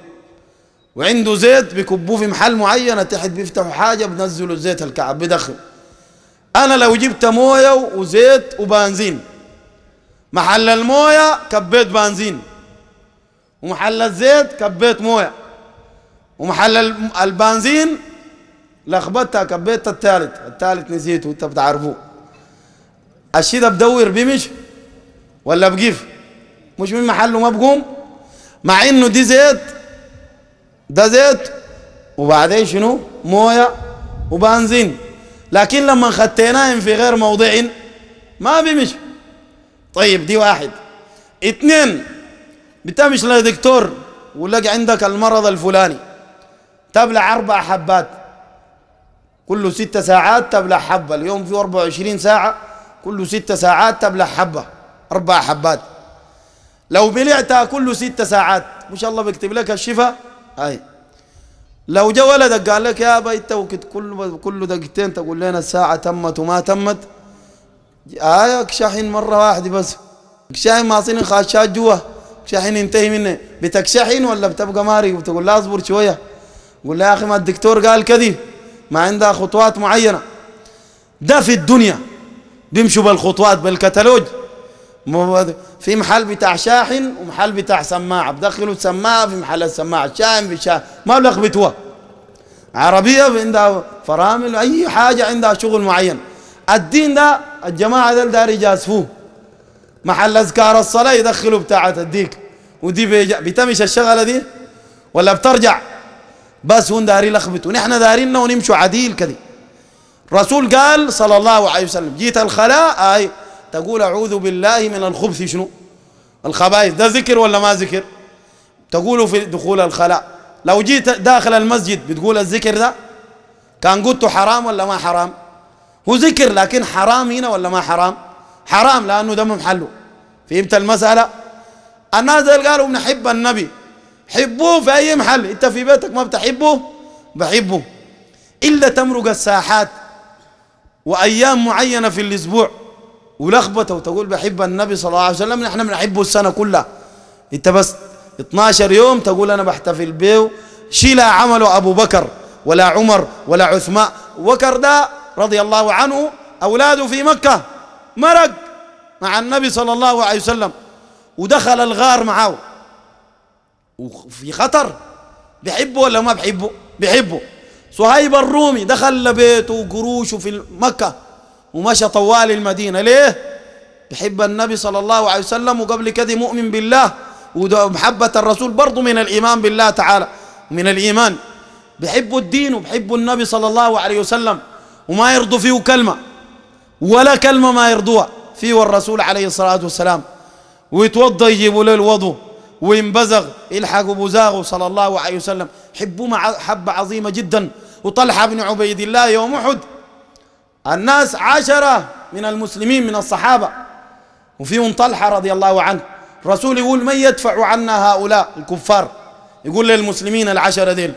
وعنده زيت بكبوه في محل معين تحت بيفتحوا حاجه بنزلوا الزيت الكعب بدخل انا لو جبت مويه وزيت وبنزين محل المويه كبيت بنزين ومحل الزيت كبيت مويه ومحل البنزين لخبطتها كبيت الثالث الثالث نسيته انت بتعرفوه الشيء ده بدور بيمشي ولا بقيف مش من محله ما بقوم مع انه دي زيت ده زيت وبعدين شنو مويه وبنزين لكن لما خدتيناهم في غير موضع ما بيمشي طيب دي واحد اثنين بتمشي لدكتور ولقى عندك المرض الفلاني تبلع اربع حبات كل ست ساعات تبلع حبة اليوم فيه 24 ساعة كل ست ساعات تبلع حبة أربع حبات لو بلعتها كل ست ساعات مش شاء الله بيكتب لك الشفاء هاي لو جا ولدك قال لك يا أبا انت وكت كل كل دقيقتين تقول لنا الساعة تمت وما تمت هاي شاحن مرة واحدة بس شاحن ماصين خاشات جوا شاحن ينتهي مني بتكشحن ولا بتبقى ماري وتقول لا اصبر شوية قول لا يا أخي ما الدكتور قال كذي ما عندها خطوات معينة ده في الدنيا بيمشوا بالخطوات بالكتالوج في محل بتاع شاحن ومحل بتاع سماعة بدخلوا سماعة في محل السماعة شاحن في شاحن ما بلخبطوا عربية عندها فرامل أي حاجة عندها شغل معين الدين ده الجماعة ده داري يجازفوه محل أذكار الصلاة يدخلوا بتاعة الديك ودي بتمشي الشغلة دي ولا بترجع بس هون داري لخبطوا نحن دارينا ونمشوا عديل كذي رسول قال صلى الله عليه وسلم جيت الخلاء اي تقول اعوذ بالله من الخبث شنو الخبائث ده ذكر ولا ما ذكر تقولوا في دخول الخلاء لو جيت داخل المسجد بتقول الذكر ده كان قلت حرام ولا ما حرام هو ذكر لكن حرام هنا ولا ما حرام حرام لانه دم محله فهمت المساله الناس قالوا بنحب النبي حبوه في أي محل أنت في بيتك ما بتحبه بحبه إلا تمرق الساحات وأيام معينة في الأسبوع ولخبطة وتقول بحب النبي صلى الله عليه وسلم نحن بنحبه السنة كلها أنت بس 12 يوم تقول أنا بحتفل به شيل عمله أبو بكر ولا عمر ولا عثمان وكر ده رضي الله عنه أولاده في مكة مرق مع النبي صلى الله عليه وسلم ودخل الغار معه وفي خطر بحبه ولا ما بحبه بحبه صهيب الرومي دخل لبيته وقروشه في مكة ومشى طوال المدينة ليه بحب النبي صلى الله عليه وسلم وقبل كده مؤمن بالله ومحبة الرسول برضه من الإيمان بالله تعالى من الإيمان بحبوا الدين وبيحبوا النبي صلى الله عليه وسلم وما يرضوا فيه كلمة ولا كلمة ما يرضوها فيه والرسول عليه الصلاة والسلام ويتوضى يجيبوا له الوضوء وينبزغ الحق أبو زاغ صلى الله عليه وسلم حبوا حبة عظيمة جدا وطلحة بن عبيد الله يوم أحد الناس عشرة من المسلمين من الصحابة وفيهم طلحة رضي الله عنه الرسول يقول من يدفع عنا هؤلاء الكفار يقول للمسلمين العشرة ذيل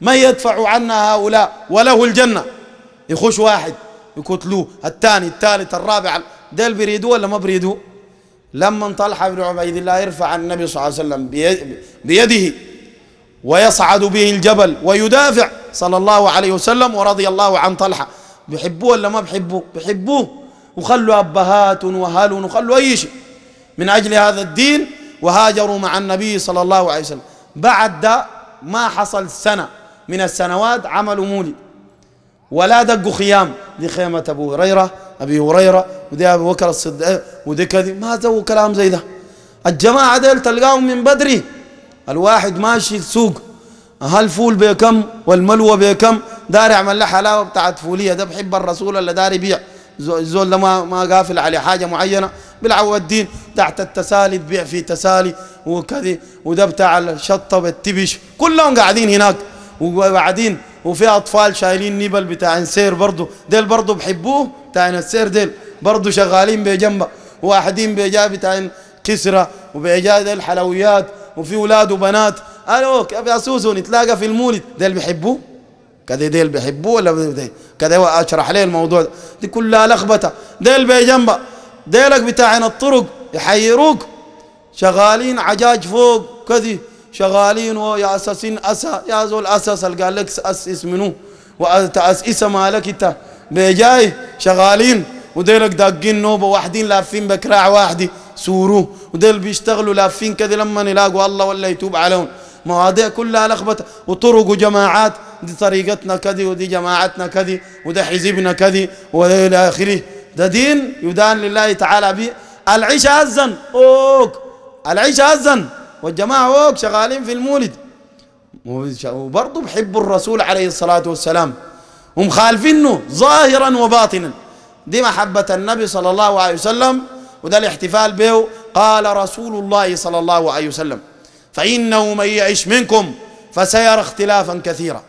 من يدفع عنا هؤلاء وله الجنة يخش واحد يقتلوه الثاني الثالث الرابع ديل بريدوه ولا ما بريدوه لما طلحة بن عبيد الله يرفع النبي صلى الله عليه وسلم بيده ويصعد به الجبل ويدافع صلى الله عليه وسلم ورضي الله عن طلحة بيحبوه ولا ما بيحبوه بيحبوه وخلوا أبهات وهل وخلوا أي شيء من أجل هذا الدين وهاجروا مع النبي صلى الله عليه وسلم بعد ما حصل سنة من السنوات عملوا مولد ولا دقوا خيام دي خيمة أبو هريرة أبي هريرة ودي أبو بكر الصديق ودي كذي ما سووا كلام زي ده الجماعة ديل تلقاهم من بدري الواحد ماشي السوق هل فول بكم والملوى بكم داري يعمل له حلاوه بتاعت فوليه ده بحب الرسول اللي داري يبيع زول ما ما قافل عليه حاجه معينه بيلعبوا الدين تحت التسالي تبيع في تسالي وكذي وده بتاع الشطه بالتبش كلهم قاعدين هناك وقاعدين وفي أطفال شايلين نبل بتاع السير برضه ديل برضه بحبوه بتاع السير ديل برضه شغالين بجنبه واحدين بيجا بتاع كسرة وبيجا ديل حلويات وفي أولاد وبنات ألو يا سوسو نتلاقى في المولد ديل بيحبوه كده ديل بيحبوه ولا ديل كده أشرح ليه الموضوع ده دي كلها لخبطة ديل بجنبه ديلك بتاعنا الطرق يحيروك شغالين عجاج فوق كذي شغالين ويا أساسين أسا يا زول أساس قال لك أسس منو وتأسس مالك إنت بجاي شغالين وديلك داقين نوبة واحدين لافين بكراع واحده سورو وديل بيشتغلوا لافين كذا لما يلاقوا الله ولا يتوب عليهم مواضيع كلها لخبطة وطرق وجماعات دي طريقتنا كذي ودي جماعتنا كذي وده حزبنا كذي والى آخره ده دين يدان لله تعالى به العيش أذن أوك العيش أذن والجماعة ووك شغالين في المولد وبرضه بحبوا الرسول عليه الصلاة والسلام هم خالفينه ظاهرا وباطنا دي محبة النبي صلى الله عليه وسلم وده الاحتفال به قال رسول الله صلى الله عليه وسلم فإنه من يعش منكم فسيرى اختلافا كثيرا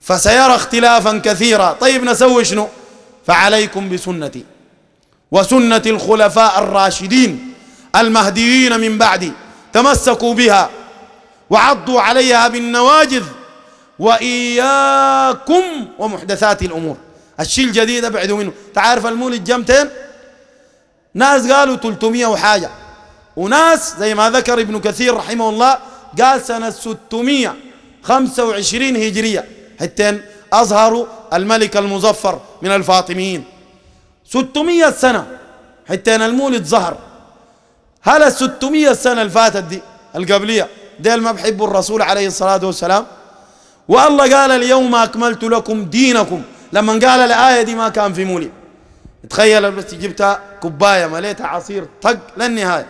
فسيرى اختلافا كثيرا طيب نسوي شنو فعليكم بسنتي وسنة الخلفاء الراشدين المهديين من بعدي تمسكوا بها وعضوا عليها بالنواجذ وإياكم ومحدثات الأمور الشيء الجديد ابعدوا منه تعرف المولد جمتين ناس قالوا 300 وحاجة وناس زي ما ذكر ابن كثير رحمه الله قال سنة 625 هجرية حتى أظهروا الملك المظفر من الفاطميين 600 سنة حتى المولد ظهر هل ال 600 سنه اللي فاتت دي القبليه ديل ما بحبوا الرسول عليه الصلاه والسلام والله قال اليوم اكملت لكم دينكم لما قال الايه دي ما كان في مولي تخيل بس جبت كوبايه مليتها عصير طق للنهايه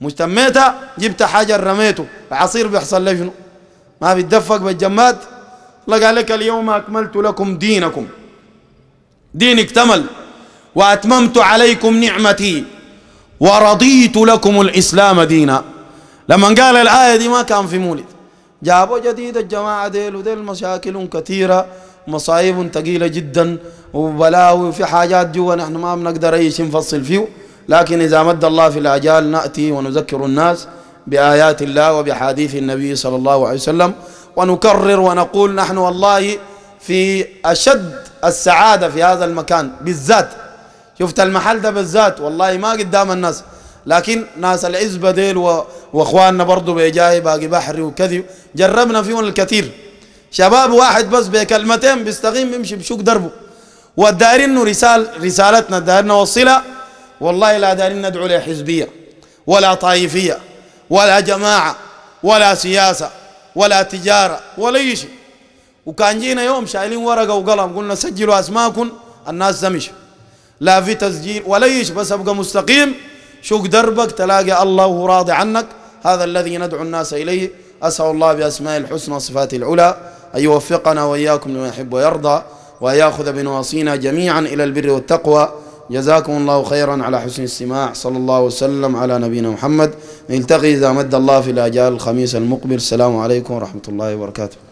مجتميتها جبت حجر رميته عصير بيحصل له شنو ما بيتدفق بالجماد الله قال لك اليوم اكملت لكم دينكم دين اكتمل واتممت عليكم نعمتي ورضيت لكم الإسلام دينا لما قال الآية دي ما كان في مولد جابوا جديد الجماعة ديل وديل مشاكل كثيرة مصايب ثقيلة جدا وبلاوي وفي حاجات جوا نحن ما بنقدر أي شيء نفصل فيه لكن إذا مد الله في الأجال نأتي ونذكر الناس بآيات الله وبحديث النبي صلى الله عليه وسلم ونكرر ونقول نحن والله في أشد السعادة في هذا المكان بالذات شفت المحل ده بالذات والله ما قدام الناس لكن ناس العزبة ديل واخواننا برضو بيجاي باقي بحري وكذي جربنا فيهم الكثير شباب واحد بس بكلمتين بيستقيم بيمشي بشوك دربه والدارين انه رسال رسالتنا دارنا نوصلها والله لا دارين ندعو لحزبيه ولا طائفيه ولا جماعه ولا سياسه ولا تجاره ولا اي شيء وكان جينا يوم شايلين ورقه وقلم قلنا سجلوا اسماءكم الناس زمشوا لا في تسجيل ولا بس ابقى مستقيم شوق دربك تلاقي الله راضي عنك هذا الذي ندعو الناس اليه اسال الله باسماء الحسنى وصفاته العلى ان يوفقنا واياكم لما يحب ويرضى وياخذ بنواصينا جميعا الى البر والتقوى جزاكم الله خيرا على حسن الاستماع صلى الله وسلم على نبينا محمد نلتقي اذا مد الله في الاجال الخميس المقبل السلام عليكم ورحمه الله وبركاته